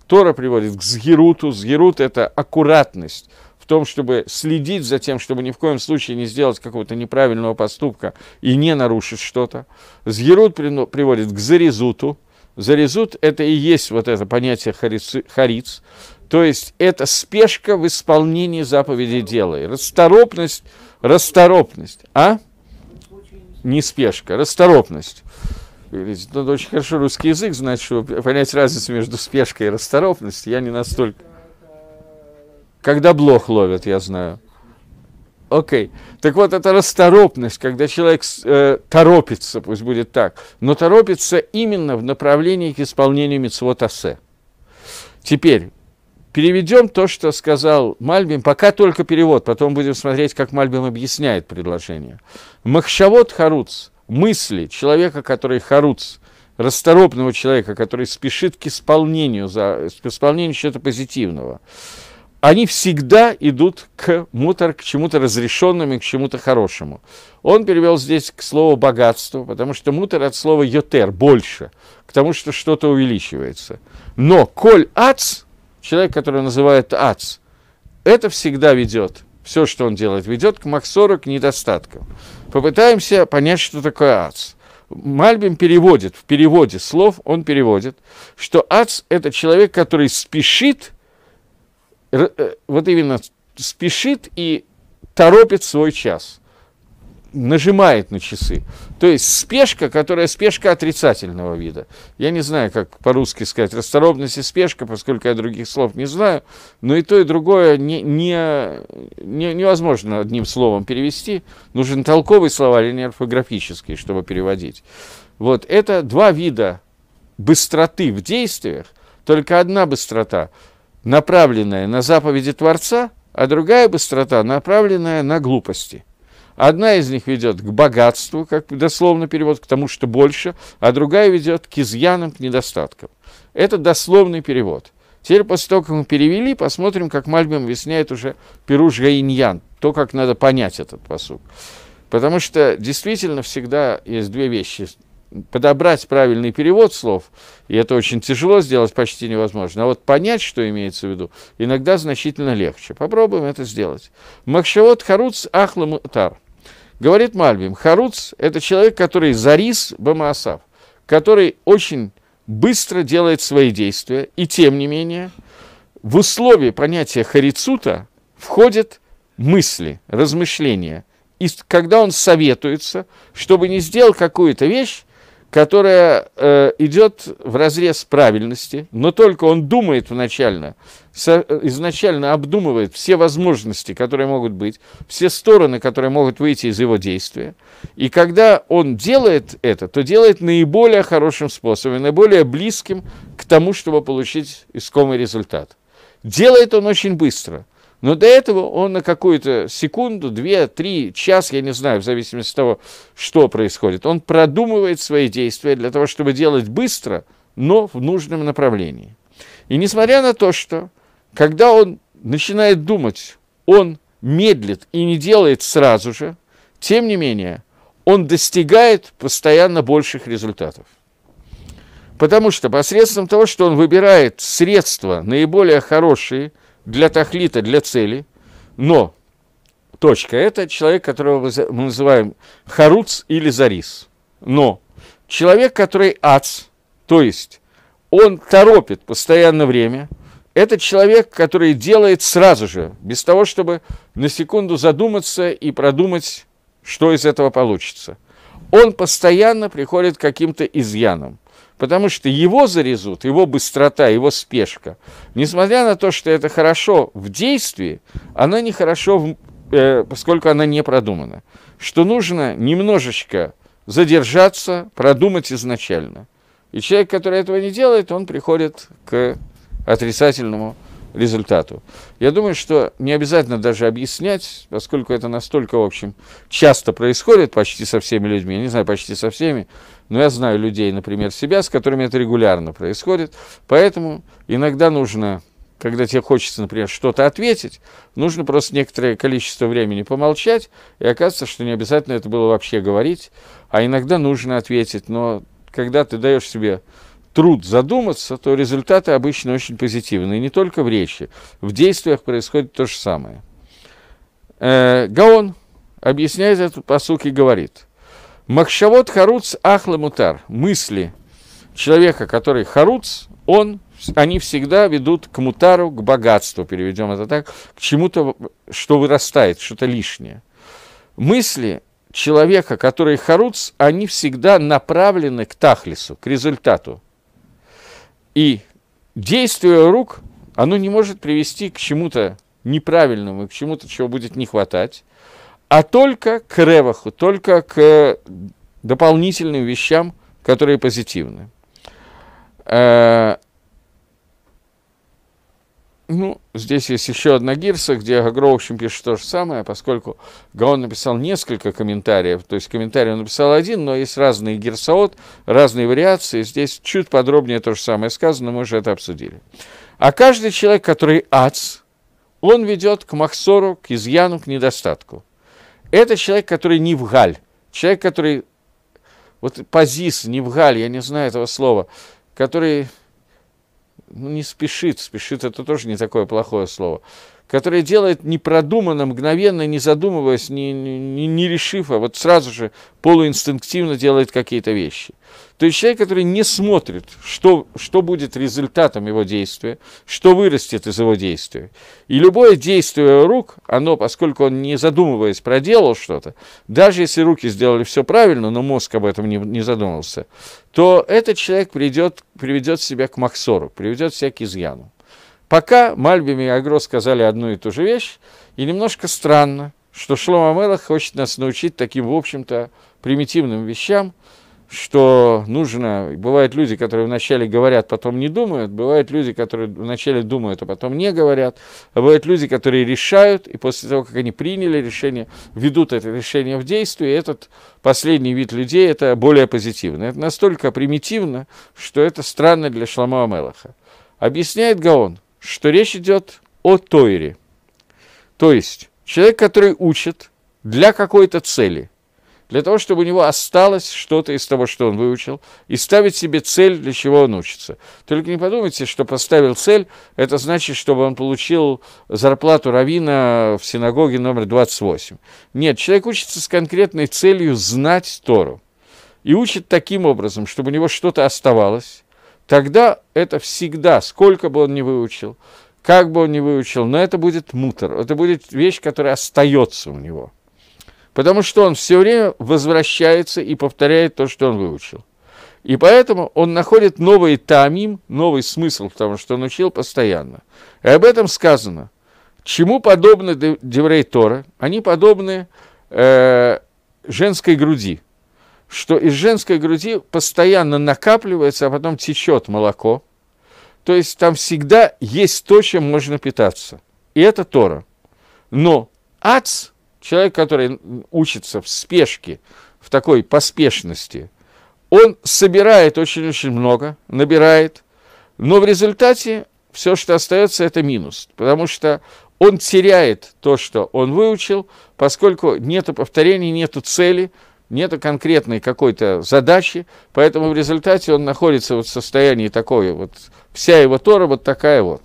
Тора приводит к Згеруту. Згерут – это аккуратность в том, чтобы следить за тем, чтобы ни в коем случае не сделать какого-то неправильного поступка и не нарушить что-то. Згерут приводит к Зарезуту. Зарезут – это и есть вот это понятие хариц, хариц то есть это спешка в исполнении заповеди дела. Расторопность, расторопность, а? Не спешка, расторопность. Надо очень хорошо русский язык знать, чтобы понять разницу между спешкой и расторопностью. Я не настолько... Когда блох ловят, я знаю. Окей. Okay. Так вот, это расторопность, когда человек э, торопится, пусть будет так, но торопится именно в направлении к исполнению митцвот Теперь, Переведем то, что сказал Мальбим, пока только перевод, потом будем смотреть, как Мальбим объясняет предложение. Махшавод Харуц, мысли человека, который Харуц, расторопного человека, который спешит к исполнению, за, к исполнению чего-то позитивного, они всегда идут к мутор, к чему-то разрешенному, к чему-то хорошему. Он перевел здесь к слову богатство, потому что мутор от слова йотер, больше, к тому, что что-то увеличивается. Но коль ац, человек, который называет ац, это всегда ведет, все, что он делает, ведет к Максору, к недостаткам. Попытаемся понять, что такое ац. Мальбим переводит, в переводе слов он переводит, что ац – это человек, который спешит, э, э, вот именно спешит и торопит свой час нажимает на часы. То есть спешка, которая спешка отрицательного вида. Я не знаю, как по-русски сказать, расторопность и спешка, поскольку я других слов не знаю, но и то, и другое не, не, не, невозможно одним словом перевести. Нужен толковый словарь или а орфографический, чтобы переводить. Вот это два вида быстроты в действиях, только одна быстрота, направленная на заповеди Творца, а другая быстрота, направленная на глупости – Одна из них ведет к богатству, как дословно перевод, к тому, что больше, а другая ведет к изъянам, к недостаткам. Это дословный перевод. Теперь после того, как мы перевели, посмотрим, как Мальбим объясняет уже Перуш Гаиньян, то, как надо понять этот посуд. Потому что действительно всегда есть две вещи подобрать правильный перевод слов, и это очень тяжело сделать, почти невозможно, а вот понять, что имеется в виду, иногда значительно легче. Попробуем это сделать. Махшевод Харуц Ахламутар. Говорит Мальбим, Харуц – это человек, который зарис Бамаасав, который очень быстро делает свои действия, и тем не менее в условии понятия Харицута входят мысли, размышления – и когда он советуется, чтобы не сделал какую-то вещь, которая э, идет в разрез правильности, но только он думает вначально, со, изначально обдумывает все возможности, которые могут быть, все стороны, которые могут выйти из его действия. И когда он делает это, то делает наиболее хорошим способом, наиболее близким к тому, чтобы получить искомый результат. Делает он очень быстро – но до этого он на какую-то секунду, две, три, час, я не знаю, в зависимости от того, что происходит, он продумывает свои действия для того, чтобы делать быстро, но в нужном направлении. И несмотря на то, что когда он начинает думать, он медлит и не делает сразу же, тем не менее, он достигает постоянно больших результатов. Потому что посредством того, что он выбирает средства наиболее хорошие, для тахлита, для цели, но точка – это человек, которого мы называем харуц или зарис. Но человек, который ац, то есть он торопит постоянно время, это человек, который делает сразу же, без того, чтобы на секунду задуматься и продумать, что из этого получится. Он постоянно приходит к каким-то изъянам потому что его зарезут, его быстрота, его спешка, несмотря на то, что это хорошо в действии, она нехорошо, в, э, поскольку она не продумана, что нужно немножечко задержаться, продумать изначально. И человек, который этого не делает, он приходит к отрицательному результату. Я думаю, что не обязательно даже объяснять, поскольку это настолько, в общем, часто происходит почти со всеми людьми, я не знаю, почти со всеми, но я знаю людей, например, себя, с которыми это регулярно происходит, поэтому иногда нужно когда тебе хочется, например, что-то ответить, нужно просто некоторое количество времени помолчать, и оказывается, что не обязательно это было вообще говорить, а иногда нужно ответить, но когда ты даешь себе труд задуматься, то результаты обычно очень позитивные. Не только в речи, в действиях происходит то же самое. Э, Гаон объясняет эту посук и говорит. Махшавод харуц ахла мутар. Мысли человека, который харуц, он, они всегда ведут к мутару, к богатству, переведем это так, к чему-то, что вырастает, что-то лишнее. Мысли человека, который харуц, они всегда направлены к тахлису, к результату, и действие рук, оно не может привести к чему-то неправильному, к чему-то, чего будет не хватать, а только к реваху, только к дополнительным вещам, которые позитивны. Э, ну, здесь есть еще одна гирса, где Агро, в общем, пишет то же самое, поскольку Гаон написал несколько комментариев, то есть комментарий он написал один, но есть разные гирсаот, разные вариации, здесь чуть подробнее то же самое сказано, мы уже это обсудили. А каждый человек, который ац, он ведет к махсору, к изъяну, к недостатку. Это человек, который не в галь, человек, который, вот позис, не в галь, я не знаю этого слова, который ну, не спешит, спешит это тоже не такое плохое слово, которое делает непродуманно, мгновенно, не задумываясь, не, не, не решив, а вот сразу же полуинстинктивно делает какие-то вещи. То есть человек, который не смотрит, что, что будет результатом его действия, что вырастет из его действия. И любое действие рук, оно, поскольку он не задумываясь проделал что-то, даже если руки сделали все правильно, но мозг об этом не, не задумался, то этот человек придет, приведет себя к Максору, приведет себя к изъяну. Пока Мальбим и Агро сказали одну и ту же вещь, и немножко странно, что Шлома Мелах хочет нас научить таким, в общем-то, примитивным вещам, что нужно... Бывают люди, которые вначале говорят, потом не думают. Бывают люди, которые вначале думают, а потом не говорят. А бывают люди, которые решают, и после того, как они приняли решение, ведут это решение в действие. И этот последний вид людей – это более позитивно. Это настолько примитивно, что это странно для Шлама Амелаха. Объясняет Гаон, что речь идет о Тойре. То есть человек, который учит для какой-то цели, для того, чтобы у него осталось что-то из того, что он выучил, и ставить себе цель, для чего он учится. Только не подумайте, что поставил цель, это значит, чтобы он получил зарплату равина в синагоге номер 28. Нет, человек учится с конкретной целью знать Тору. И учит таким образом, чтобы у него что-то оставалось, тогда это всегда, сколько бы он ни выучил, как бы он ни выучил, но это будет мутор, это будет вещь, которая остается у него. Потому что он все время возвращается и повторяет то, что он выучил. И поэтому он находит новый тамим, новый смысл, потому что он учил постоянно. И об этом сказано. Чему подобны Деврей Тора? Они подобны э, женской груди – что из женской груди постоянно накапливается, а потом течет молоко. То есть там всегда есть то, чем можно питаться. И это Тора. Но ац, человек, который учится в спешке, в такой поспешности, он собирает очень-очень много, набирает, но в результате все, что остается, это минус, потому что он теряет то, что он выучил, поскольку нет повторений, нет цели – нет конкретной какой-то задачи, поэтому в результате он находится вот в состоянии такое вот, вся его Тора вот такая вот.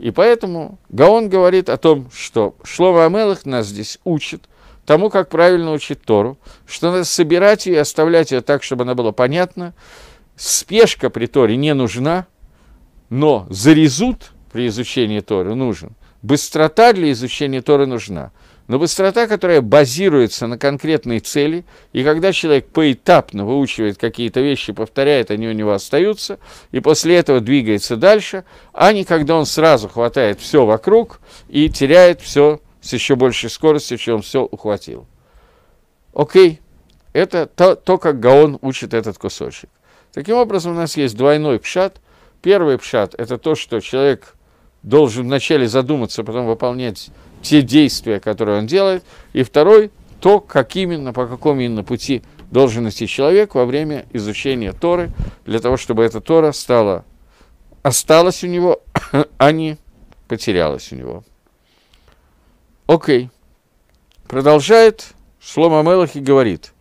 И поэтому Гаон говорит о том, что Шлома Амелах нас здесь учит тому, как правильно учить Тору, что надо собирать ее и оставлять ее так, чтобы она была понятна. Спешка при Торе не нужна, но зарезут при изучении Торы нужен. Быстрота для изучения Торы нужна но быстрота, которая базируется на конкретной цели, и когда человек поэтапно выучивает какие-то вещи, повторяет, они у него остаются, и после этого двигается дальше, а не когда он сразу хватает все вокруг и теряет все с еще большей скоростью, чем все ухватил. Окей, это то, то, как Гаон учит этот кусочек. Таким образом, у нас есть двойной пшат. Первый пшат – это то, что человек должен вначале задуматься, потом выполнять те действия, которые он делает, и второй – то, как именно, по какому именно пути должен идти человек во время изучения Торы, для того, чтобы эта Тора стала, осталась у него, а не потерялась у него. Окей. Продолжает Шлома Мелах и говорит,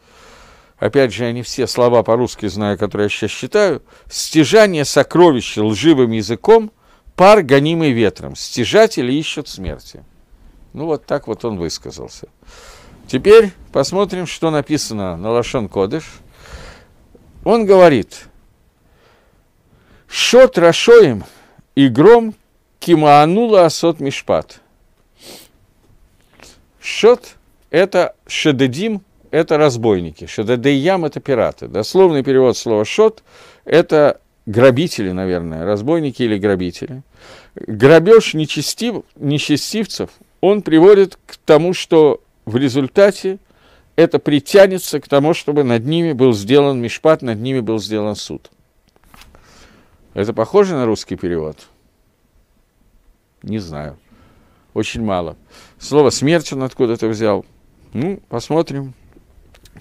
опять же, я не все слова по-русски знаю, которые я сейчас считаю, «Стяжание сокровища лживым языком, пар гонимый ветром, стяжатели ищут смерти». Ну, вот так вот он высказался. Теперь посмотрим, что написано на Лашон Кодыш. Он говорит, «Шот рашоем и гром кимаанула асот мишпат». Шот – это шедедим, это разбойники. Шедедеям – это пираты. Дословный перевод слова «шот» – это грабители, наверное, разбойники или грабители. Грабеж нечестив, нечестивцев – он приводит к тому, что в результате это притянется к тому, чтобы над ними был сделан мишпат, над ними был сделан суд. Это похоже на русский перевод? Не знаю. Очень мало. Слово «смерть» он откуда-то взял. Ну, посмотрим,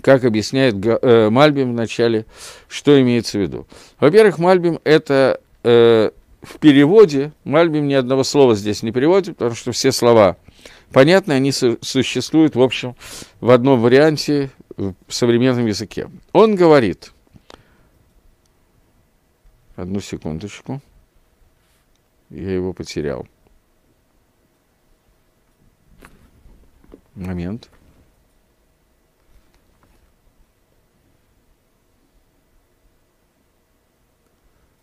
как объясняет э, Мальбим вначале, что имеется в виду. Во-первых, Мальбим – это э, в переводе, Мальбим ни одного слова здесь не переводит, потому что все слова – Понятно, они существуют, в общем, в одном варианте э, в современном языке. Он говорит, одну секундочку, я его потерял. Момент.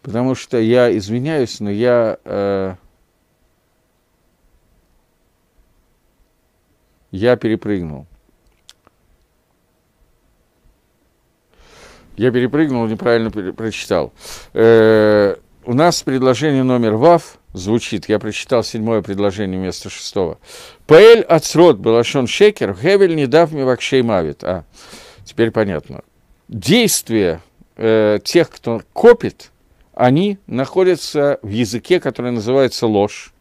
Потому что я извиняюсь, но я э, я перепрыгнул. Я перепрыгнул, неправильно прочитал. Э, у нас предложение номер ВАВ звучит, я прочитал седьмое предложение вместо шестого. Паэль отсрод Балашон Шекер, Хевель не дав мне вакшей мавит. А, теперь понятно. Действия э, тех, кто копит, они находятся в языке, который называется ложь.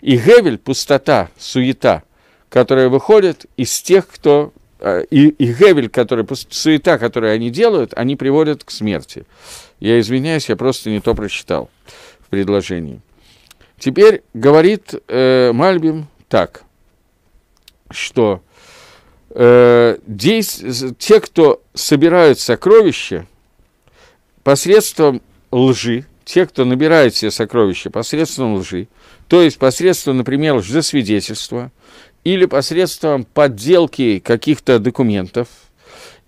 И Гевель, пустота, суета – которые выходят из тех, кто... Э, и, и Гевель, который, суета, которую они делают, они приводят к смерти. Я извиняюсь, я просто не то прочитал в предложении. Теперь говорит э, Мальбим так, что э, действ... те, кто собирают сокровища посредством лжи, те, кто набирает себе сокровища посредством лжи, то есть посредством, например, лжесвидетельства, или посредством подделки каких-то документов,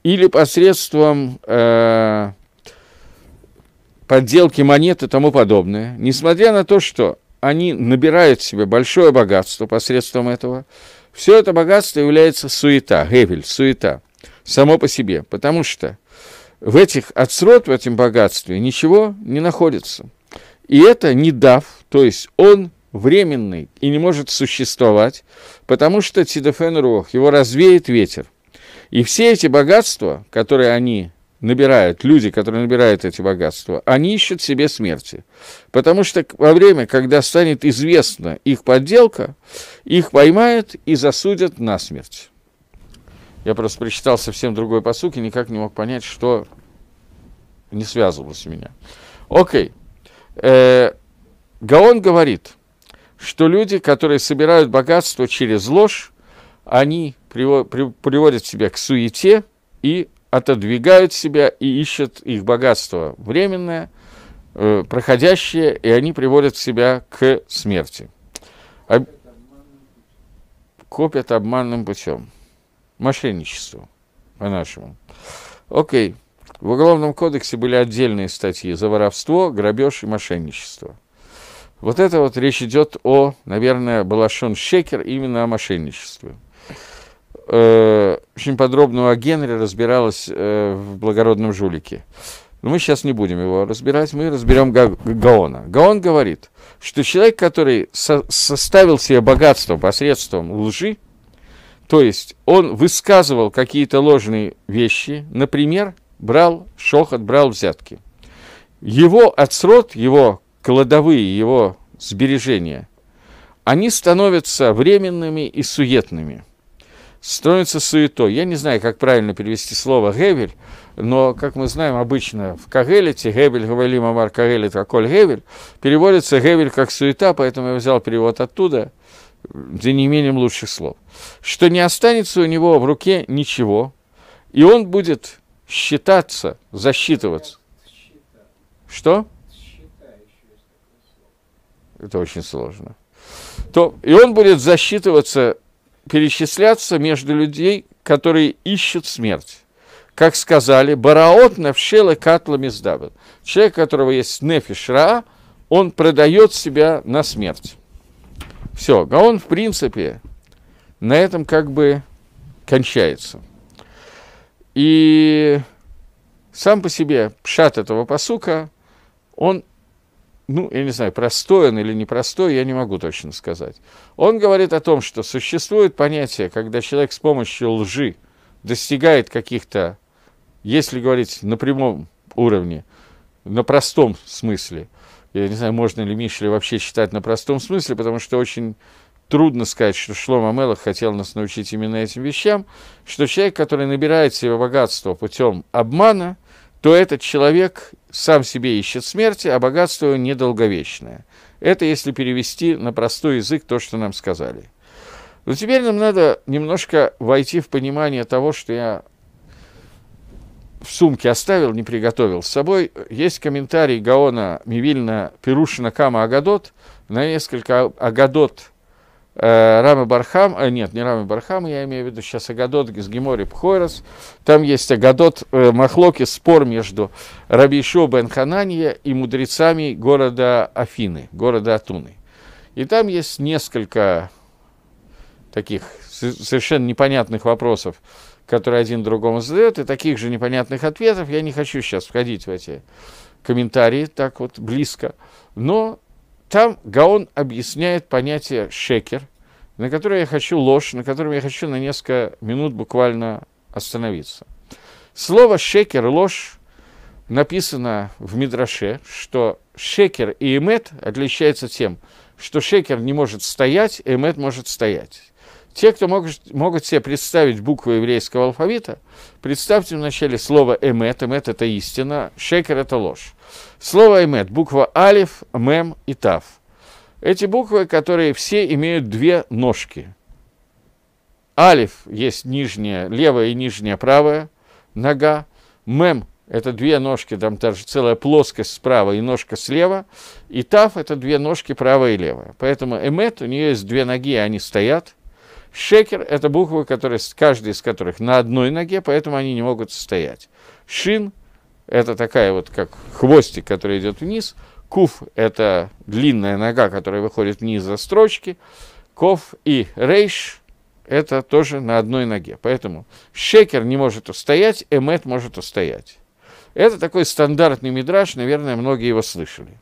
или посредством э, подделки монет и тому подобное, несмотря на то, что они набирают себе большое богатство посредством этого, все это богатство является суета, гевель, суета, само по себе, потому что в этих отсрот, в этом богатстве ничего не находится. И это не дав, то есть он временный и не может существовать, потому что Тидофен Рух, его развеет ветер. И все эти богатства, которые они набирают, люди, которые набирают эти богатства, они ищут себе смерти. Потому что во время, когда станет известна их подделка, их поймают и засудят на смерть. Я просто прочитал совсем другой посук и никак не мог понять, что не связывалось у меня. Окей. Э, Гаон говорит – что люди, которые собирают богатство через ложь, они приводят себя к суете и отодвигают себя и ищут их богатство временное, э, проходящее, и они приводят себя к смерти. Копят обманным путем. Мошенничество, по-нашему. Окей. В Уголовном кодексе были отдельные статьи за воровство, грабеж и мошенничество. Вот это вот речь идет о, наверное, Балашон Шекер, именно о мошенничестве. Э, очень подробно о Генри разбиралась э, в «Благородном жулике». Но мы сейчас не будем его разбирать, мы разберем Га- Гаона. Гаон говорит, что человек, который со- составил себе богатство посредством лжи, то есть он высказывал какие-то ложные вещи, например, брал шохот, брал взятки. Его отсрод, его кладовые его сбережения, они становятся временными и суетными. Становится суетой. Я не знаю, как правильно перевести слово «гевель», но, как мы знаем, обычно в Кагелите, «гевель», говорили мамар «кагелит», «аколь», «гевель» переводится «гевель» как «суета», поэтому я взял перевод оттуда – за неимением лучших слов, что не останется у него в руке ничего, и он будет считаться, засчитываться. Что? это очень сложно, то и он будет засчитываться, перечисляться между людей, которые ищут смерть. Как сказали, бараот навшелы катла миздабен. Человек, у которого есть нефиш он продает себя на смерть. Все, а он в принципе, на этом как бы кончается. И сам по себе пшат этого посука, он ну, я не знаю, простой он или непростой, я не могу точно сказать. Он говорит о том, что существует понятие, когда человек с помощью лжи достигает каких-то, если говорить на прямом уровне, на простом смысле, я не знаю, можно ли Мишеля вообще считать на простом смысле, потому что очень трудно сказать, что Шлома Мелах хотел нас научить именно этим вещам, что человек, который набирает себе богатство путем обмана, то этот человек сам себе ищет смерти, а богатство недолговечное. Это если перевести на простой язык то, что нам сказали. Но теперь нам надо немножко войти в понимание того, что я в сумке оставил, не приготовил с собой. Есть комментарий Гаона Мивильна Перушина Кама Агадот на несколько Агадот – Э, Рама Бархам, а нет, не Рама Бархам, я имею в виду сейчас Агадот из Гемори Пхойрос. Там есть Агадот э, Махлоки, спор между Рабишо Бен Хананья и мудрецами города Афины, города Атуны. И там есть несколько таких совершенно непонятных вопросов, которые один другому задает, и таких же непонятных ответов. Я не хочу сейчас входить в эти комментарии так вот близко. Но там Гаон объясняет понятие шекер, на которое я хочу ложь, на котором я хочу на несколько минут буквально остановиться. Слово шекер, ложь, написано в Мидраше, что шекер и эмет отличаются тем, что шекер не может стоять, эмет может стоять. Те, кто могут, могут себе представить буквы еврейского алфавита, представьте вначале слово «эмет», «эмет» — это истина, «шекер» — это ложь. Слово «эмет» — буква «алиф», «мем» и «тав». Эти буквы, которые все имеют две ножки. Алиф есть нижняя, левая и нижняя правая нога. Мем – это две ножки, там даже целая плоскость справа и ножка слева. И тав – это две ножки правая и левая. Поэтому эмет, у нее есть две ноги, и они стоят. Шекер – это буквы, которые, каждый из которых на одной ноге, поэтому они не могут стоять. Шин – это такая вот, как хвостик, который идет вниз. Куф – это длинная нога, которая выходит вниз за строчки. Ков и рейш – это тоже на одной ноге. Поэтому шекер не может устоять, эмет может устоять. Это такой стандартный мидраж, наверное, многие его слышали.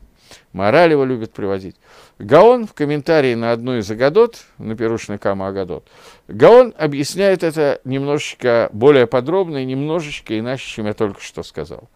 Мораль его любят приводить. Гаон в комментарии на одну из Агадот, на Перушный Кама Агадот, Гаон объясняет это немножечко более подробно и немножечко иначе, чем я только что сказал.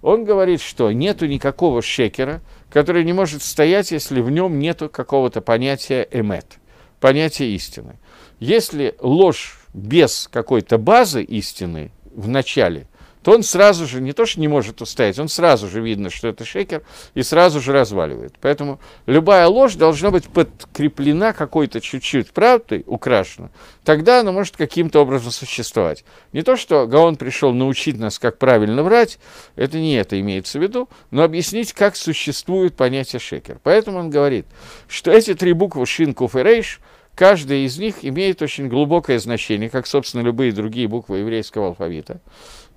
Он говорит, что нету никакого шекера, который не может стоять, если в нем нету какого-то понятия эмет, понятия истины. Если ложь без какой-то базы истины в начале – то он сразу же, не то что не может устоять, он сразу же видно, что это шейкер и сразу же разваливает. Поэтому любая ложь должна быть подкреплена какой-то чуть-чуть правдой, украшена, тогда она может каким-то образом существовать. Не то, что Гаон пришел научить нас, как правильно врать, это не это имеется в виду, но объяснить, как существует понятие шейкер. Поэтому он говорит, что эти три буквы шин, куф и рейш – каждая из них имеет очень глубокое значение, как, собственно, любые другие буквы еврейского алфавита.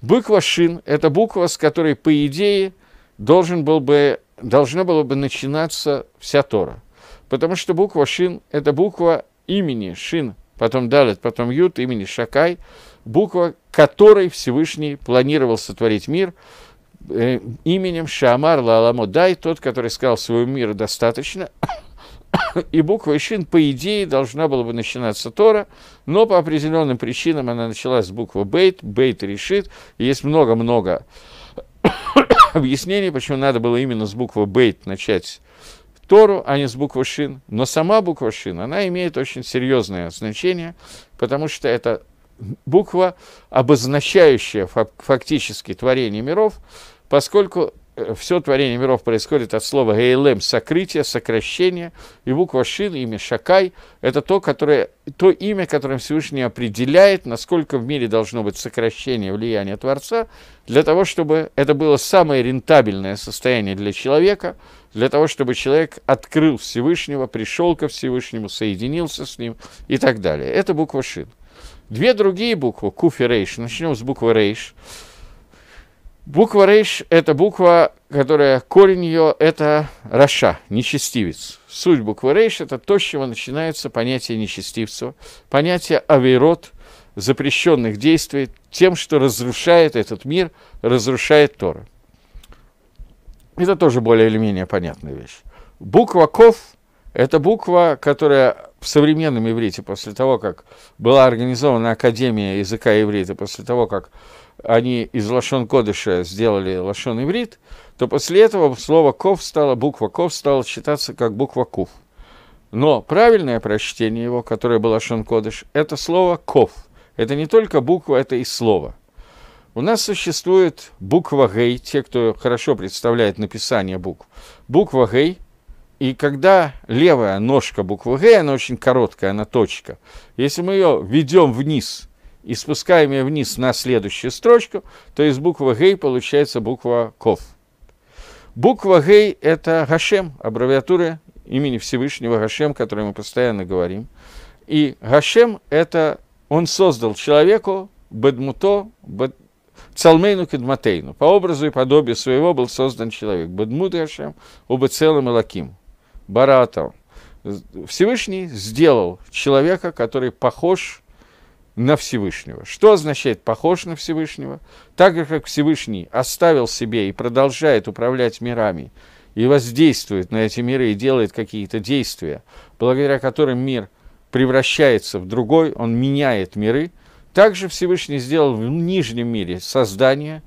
Буква Шин – это буква, с которой, по идее, должен был бы, должна была бы начинаться вся Тора. Потому что буква Шин – это буква имени Шин, потом Далит, потом Ют, имени Шакай, буква, которой Всевышний планировал сотворить мир, э, именем Шамар Лаламо Дай, тот, который сказал, своему миру достаточно, и буква Шин, по идее, должна была бы начинаться Тора, но по определенным причинам она началась с буквы Бейт, Бейт решит. Есть много-много объяснений, почему надо было именно с буквы Бейт начать Тору, а не с буквы Шин. Но сама буква Шин, она имеет очень серьезное значение, потому что это буква, обозначающая фактически творение миров, поскольку Э, все творение миров происходит от слова «гейлем» – сокрытие, сокращение, и буква «шин», имя «шакай» – это то, которое, то имя, которым Всевышний определяет, насколько в мире должно быть сокращение влияния Творца, для того, чтобы это было самое рентабельное состояние для человека, для того, чтобы человек открыл Всевышнего, пришел ко Всевышнему, соединился с ним и так далее. Это буква «шин». Две другие буквы – «куфи рейш», начнем с буквы «рейш», Буква Рейш – это буква, которая корень ее – это Раша, нечестивец. Суть буквы Рейш – это то, с чего начинается понятие нечестивца, понятие авейрот, запрещенных действий, тем, что разрушает этот мир, разрушает Тора. Это тоже более или менее понятная вещь. Буква Ков – это буква, которая в современном иврите, после того, как была организована Академия языка иврита, после того, как они из лошон кодыша сделали лошон иврит, то после этого слово ков стало, буква ков стала считаться как буква кув. Но правильное прочтение его, которое было лошон кодыш, это слово ков. Это не только буква, это и слово. У нас существует буква гей, те, кто хорошо представляет написание букв. Буква гей, и когда левая ножка буквы Г, она очень короткая, она точка, если мы ее ведем вниз – и спускаем ее вниз на следующую строчку, то из буквы Гей получается буква Ков. Буква Гей – это Гашем, аббревиатура имени Всевышнего Гашем, который мы постоянно говорим. И Гашем – это он создал человеку Бедмуто, бед... Цалмейну Кедматейну. По образу и подобию своего был создан человек. Бедмут Гашем, Убецелым и Лаким. Баратал. Всевышний сделал человека, который похож на Всевышнего. Что означает похож на Всевышнего? Так же, как Всевышний оставил себе и продолжает управлять мирами, и воздействует на эти миры и делает какие-то действия, благодаря которым мир превращается в другой, он меняет миры. Также Всевышний сделал в нижнем мире создание,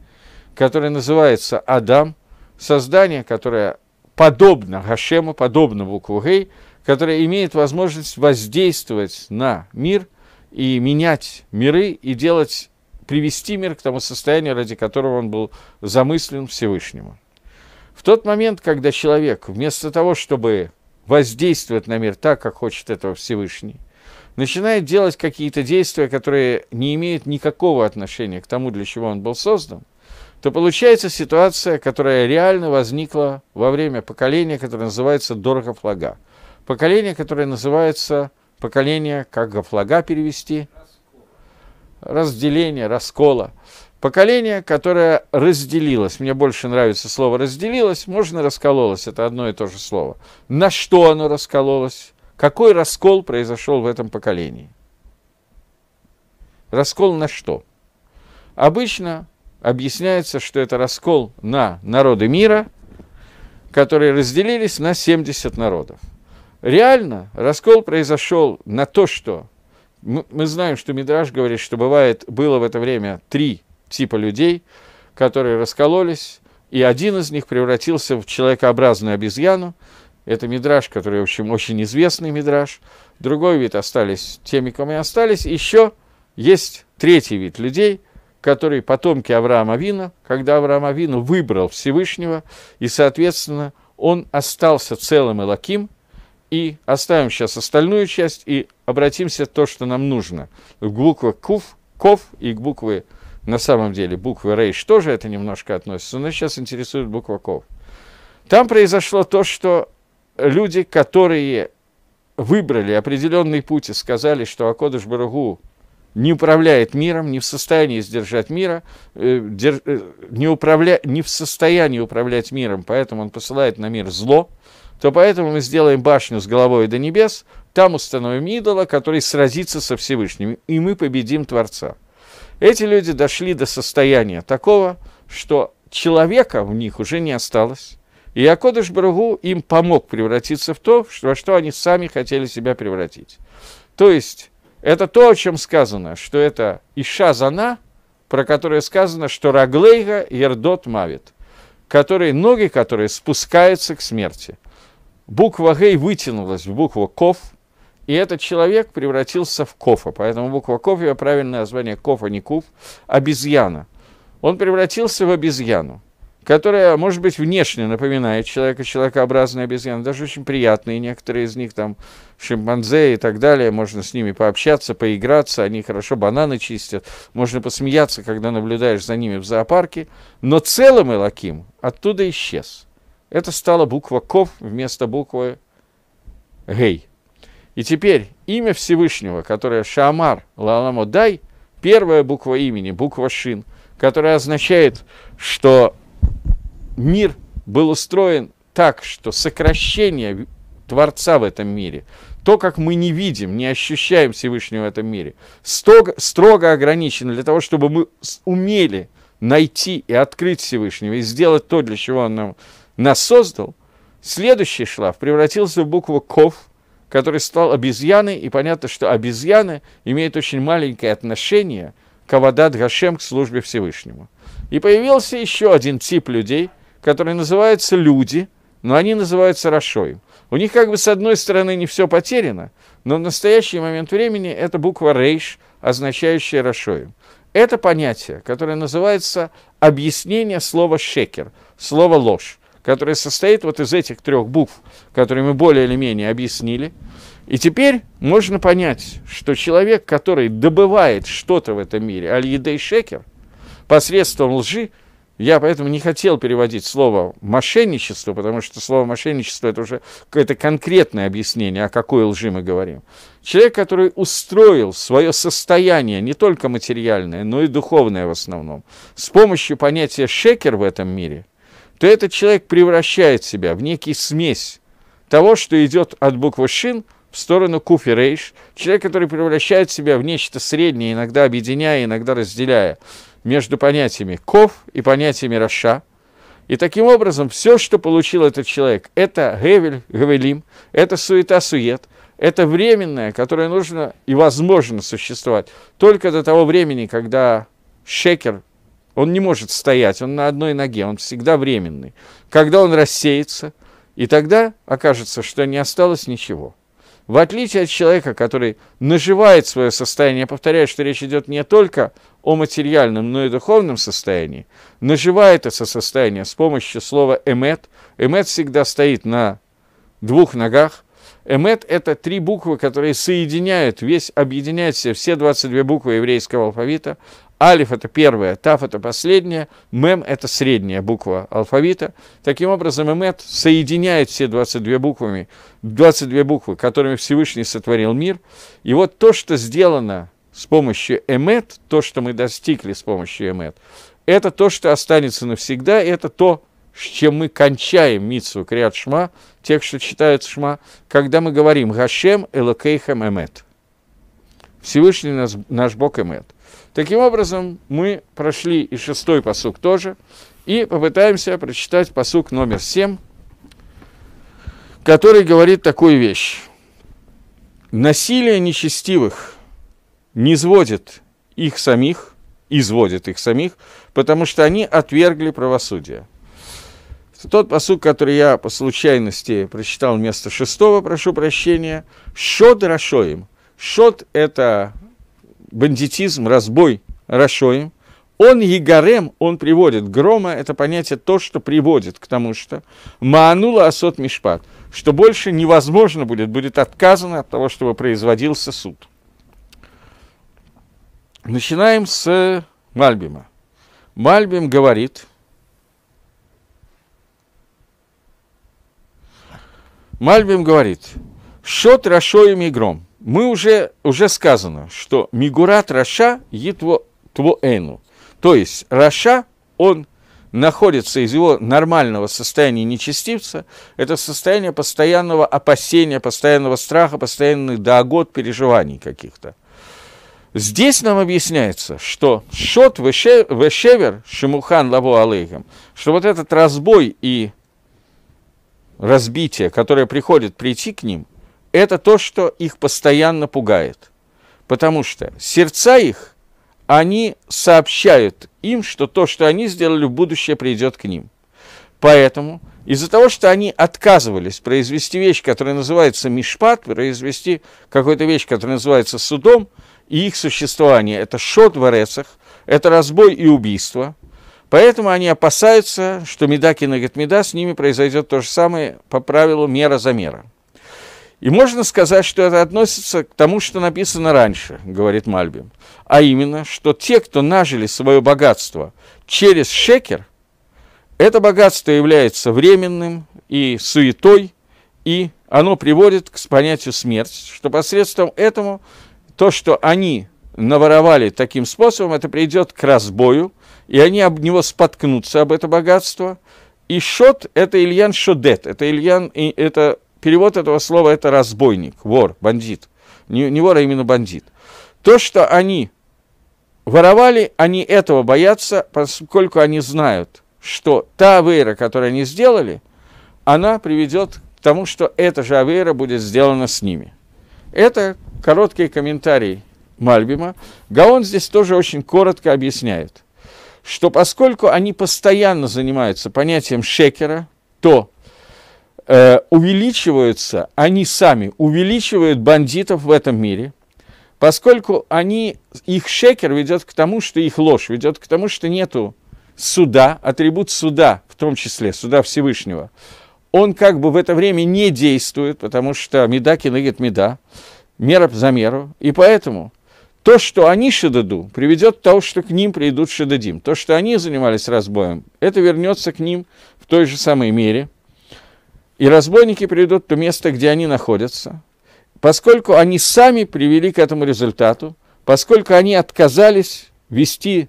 которое называется Адам, создание, которое подобно Гашему, подобно букву Гей, которое имеет возможность воздействовать на мир – и менять миры и делать, привести мир к тому состоянию, ради которого он был замыслен Всевышнему. В тот момент, когда человек вместо того, чтобы воздействовать на мир так, как хочет этого Всевышний, начинает делать какие-то действия, которые не имеют никакого отношения к тому, для чего он был создан, то получается ситуация, которая реально возникла во время поколения, которое называется «дорого флага». Поколение, которое называется – поколение, как гофлага перевести? Разделение, раскола. Поколение, которое разделилось, мне больше нравится слово разделилось, можно раскололось, это одно и то же слово. На что оно раскололось? Какой раскол произошел в этом поколении? Раскол на что? Обычно объясняется, что это раскол на народы мира, которые разделились на 70 народов. Реально раскол произошел на то, что мы знаем, что Мидраж говорит, что бывает, было в это время три типа людей, которые раскололись, и один из них превратился в человекообразную обезьяну. Это Мидраж, который, в общем, очень известный Мидраж. Другой вид остались теми, кому и остались. Еще есть третий вид людей, которые потомки Авраама Вина, когда Авраам Вину выбрал Всевышнего, и, соответственно, он остался целым и лаким, и оставим сейчас остальную часть и обратимся то, что нам нужно. Буква куф, ков и буквы, на самом деле, буквы рейш тоже это немножко относится, но сейчас интересует буква ков. Там произошло то, что люди, которые выбрали определенный путь и сказали, что Акодыш Барагу не управляет миром, не в состоянии сдержать мира, э, э, не, управля, не в состоянии управлять миром, поэтому он посылает на мир зло – то поэтому мы сделаем башню с головой до небес, там установим идола, который сразится со Всевышним, и мы победим Творца. Эти люди дошли до состояния такого, что человека в них уже не осталось, и Акодыш Брагу им помог превратиться в то, во что они сами хотели себя превратить. То есть, это то, о чем сказано, что это Иша Зана, про которое сказано, что Раглейга Ердот Мавит, которые, ноги которые спускаются к смерти – буква Гей вытянулась в букву Ков, и этот человек превратился в Кофа. Поэтому буква Ков, ее правильное название Кофа, не Куф, обезьяна. Он превратился в обезьяну которая, может быть, внешне напоминает человека, человекообразные обезьяны, даже очень приятные некоторые из них, там, шимпанзе и так далее, можно с ними пообщаться, поиграться, они хорошо бананы чистят, можно посмеяться, когда наблюдаешь за ними в зоопарке, но целым Элаким оттуда исчез – это стала буква Ков вместо буквы Гей. И теперь имя Всевышнего, которое Шамар Лаламодай, первая буква имени, буква Шин, которая означает, что мир был устроен так, что сокращение Творца в этом мире, то, как мы не видим, не ощущаем Всевышнего в этом мире, строго, строго ограничено для того, чтобы мы умели найти и открыть Всевышнего и сделать то, для чего он нам нас создал, следующий шлаф превратился в букву «ков», который стал обезьяной, и понятно, что обезьяны имеют очень маленькое отношение к Авадат Гашем, к службе Всевышнему. И появился еще один тип людей, которые называются люди, но они называются Рашоем. У них как бы с одной стороны не все потеряно, но в настоящий момент времени это буква «рейш», означающая «рашоем». Это понятие, которое называется объяснение слова «шекер», слово «ложь» которая состоит вот из этих трех букв, которые мы более или менее объяснили. И теперь можно понять, что человек, который добывает что-то в этом мире, аль-едей шекер, посредством лжи, я поэтому не хотел переводить слово «мошенничество», потому что слово «мошенничество» — это уже какое-то конкретное объяснение, о какой лжи мы говорим. Человек, который устроил свое состояние, не только материальное, но и духовное в основном, с помощью понятия «шекер» в этом мире — то этот человек превращает себя в некий смесь того, что идет от буквы «шин» в сторону Куфи человек, который превращает себя в нечто среднее, иногда объединяя, иногда разделяя между понятиями Ков и понятиями Раша. И таким образом все, что получил этот человек, это Гевель, Гевелим, это суета-сует, это временное, которое нужно и возможно существовать только до того времени, когда шекер он не может стоять, он на одной ноге, он всегда временный. Когда он рассеется, и тогда окажется, что не осталось ничего. В отличие от человека, который наживает свое состояние, я повторяю, что речь идет не только о материальном, но и духовном состоянии, наживает это состояние с помощью слова «эмет». «Эмет» всегда стоит на двух ногах. «Эмет» — это три буквы, которые соединяют весь, объединяют все, все 22 буквы еврейского алфавита. Алиф – это первая, Таф – это последняя, Мем – это средняя буква алфавита. Таким образом, Эмет соединяет все 22 буквы, 22 буквы, которыми Всевышний сотворил мир. И вот то, что сделано с помощью Эмет, то, что мы достигли с помощью Эмет, это то, что останется навсегда, и это то, с чем мы кончаем Митсу Криат Шма, тех, что читают Шма, когда мы говорим «Гашем Элокейхам Эмет». Всевышний наш, наш Бог Эмет – Таким образом, мы прошли и шестой посук тоже, и попытаемся прочитать посук номер семь, который говорит такую вещь. Насилие нечестивых не сводит их самих, изводит их самих, потому что они отвергли правосудие. Тот посук, который я по случайности прочитал вместо шестого, прошу прощения, «Шот рашоим». «Шот» — это бандитизм, разбой Рашоем, он Егарем, он приводит. Грома – это понятие то, что приводит к тому, что манула Асот Мишпат, что больше невозможно будет, будет отказано от того, чтобы производился суд. Начинаем с Мальбима. Мальбим говорит, Мальбим говорит, счет Рашоем и Гром – мы уже, уже сказано, что Мигурат Раша Етво Твоэну. То есть Раша, он находится из его нормального состояния нечестивца, это состояние постоянного опасения, постоянного страха, постоянных догод, переживаний каких-то. Здесь нам объясняется, что шот вешевер шимухан лаво алейхам, что вот этот разбой и разбитие, которое приходит прийти к ним, это то, что их постоянно пугает. Потому что сердца их, они сообщают им, что то, что они сделали, в будущее придет к ним. Поэтому из-за того, что они отказывались произвести вещь, которая называется мишпат, произвести какую-то вещь, которая называется судом, и их существование – это шот в аресах, это разбой и убийство. Поэтому они опасаются, что Медаки Нагатмеда с ними произойдет то же самое по правилу мера за мером. И можно сказать, что это относится к тому, что написано раньше, говорит Мальбим. А именно, что те, кто нажили свое богатство через шекер, это богатство является временным и суетой, и оно приводит к понятию смерть, что посредством этому то, что они наворовали таким способом, это придет к разбою, и они об него споткнутся, об это богатство. И шот – это Ильян Шодет, это, Ильян, это перевод этого слова – это разбойник, вор, бандит. Не, не вор, а именно бандит. То, что они воровали, они этого боятся, поскольку они знают, что та авейра, которую они сделали, она приведет к тому, что эта же авейра будет сделана с ними. Это короткий комментарий Мальбима. Гаон здесь тоже очень коротко объясняет, что поскольку они постоянно занимаются понятием шекера, то э, увеличиваются, они сами увеличивают бандитов в этом мире, поскольку они, их шекер ведет к тому, что их ложь ведет к тому, что нету суда, атрибут суда, в том числе суда Всевышнего, он как бы в это время не действует, потому что меда кинует меда, мера за меру, и поэтому то, что они шедаду, приведет к тому, что к ним придут шедадим. То, что они занимались разбоем, это вернется к ним в той же самой мере – и разбойники придут в то место, где они находятся, поскольку они сами привели к этому результату, поскольку они отказались вести,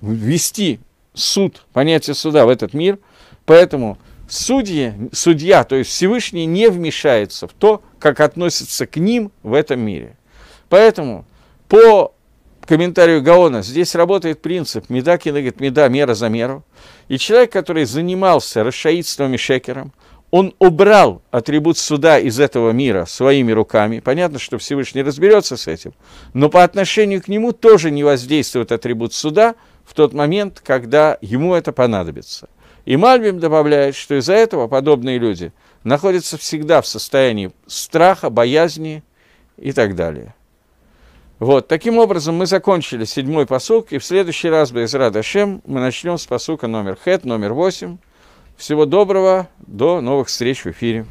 вести суд, понятие суда в этот мир, поэтому судьи, судья, то есть Всевышний не вмешается в то, как относятся к ним в этом мире. Поэтому по комментарию Гаона, здесь работает принцип «меда кинегет меда, мера за меру». И человек, который занимался расшаидством и шекером, он убрал атрибут суда из этого мира своими руками. Понятно, что Всевышний разберется с этим, но по отношению к нему тоже не воздействует атрибут суда в тот момент, когда ему это понадобится. И Мальбим добавляет, что из-за этого подобные люди находятся всегда в состоянии страха, боязни и так далее. Вот, таким образом мы закончили седьмой посук, и в следующий раз, Байзра Дашем, мы начнем с посука номер Хет, номер восемь. Всего доброго, до новых встреч в эфире.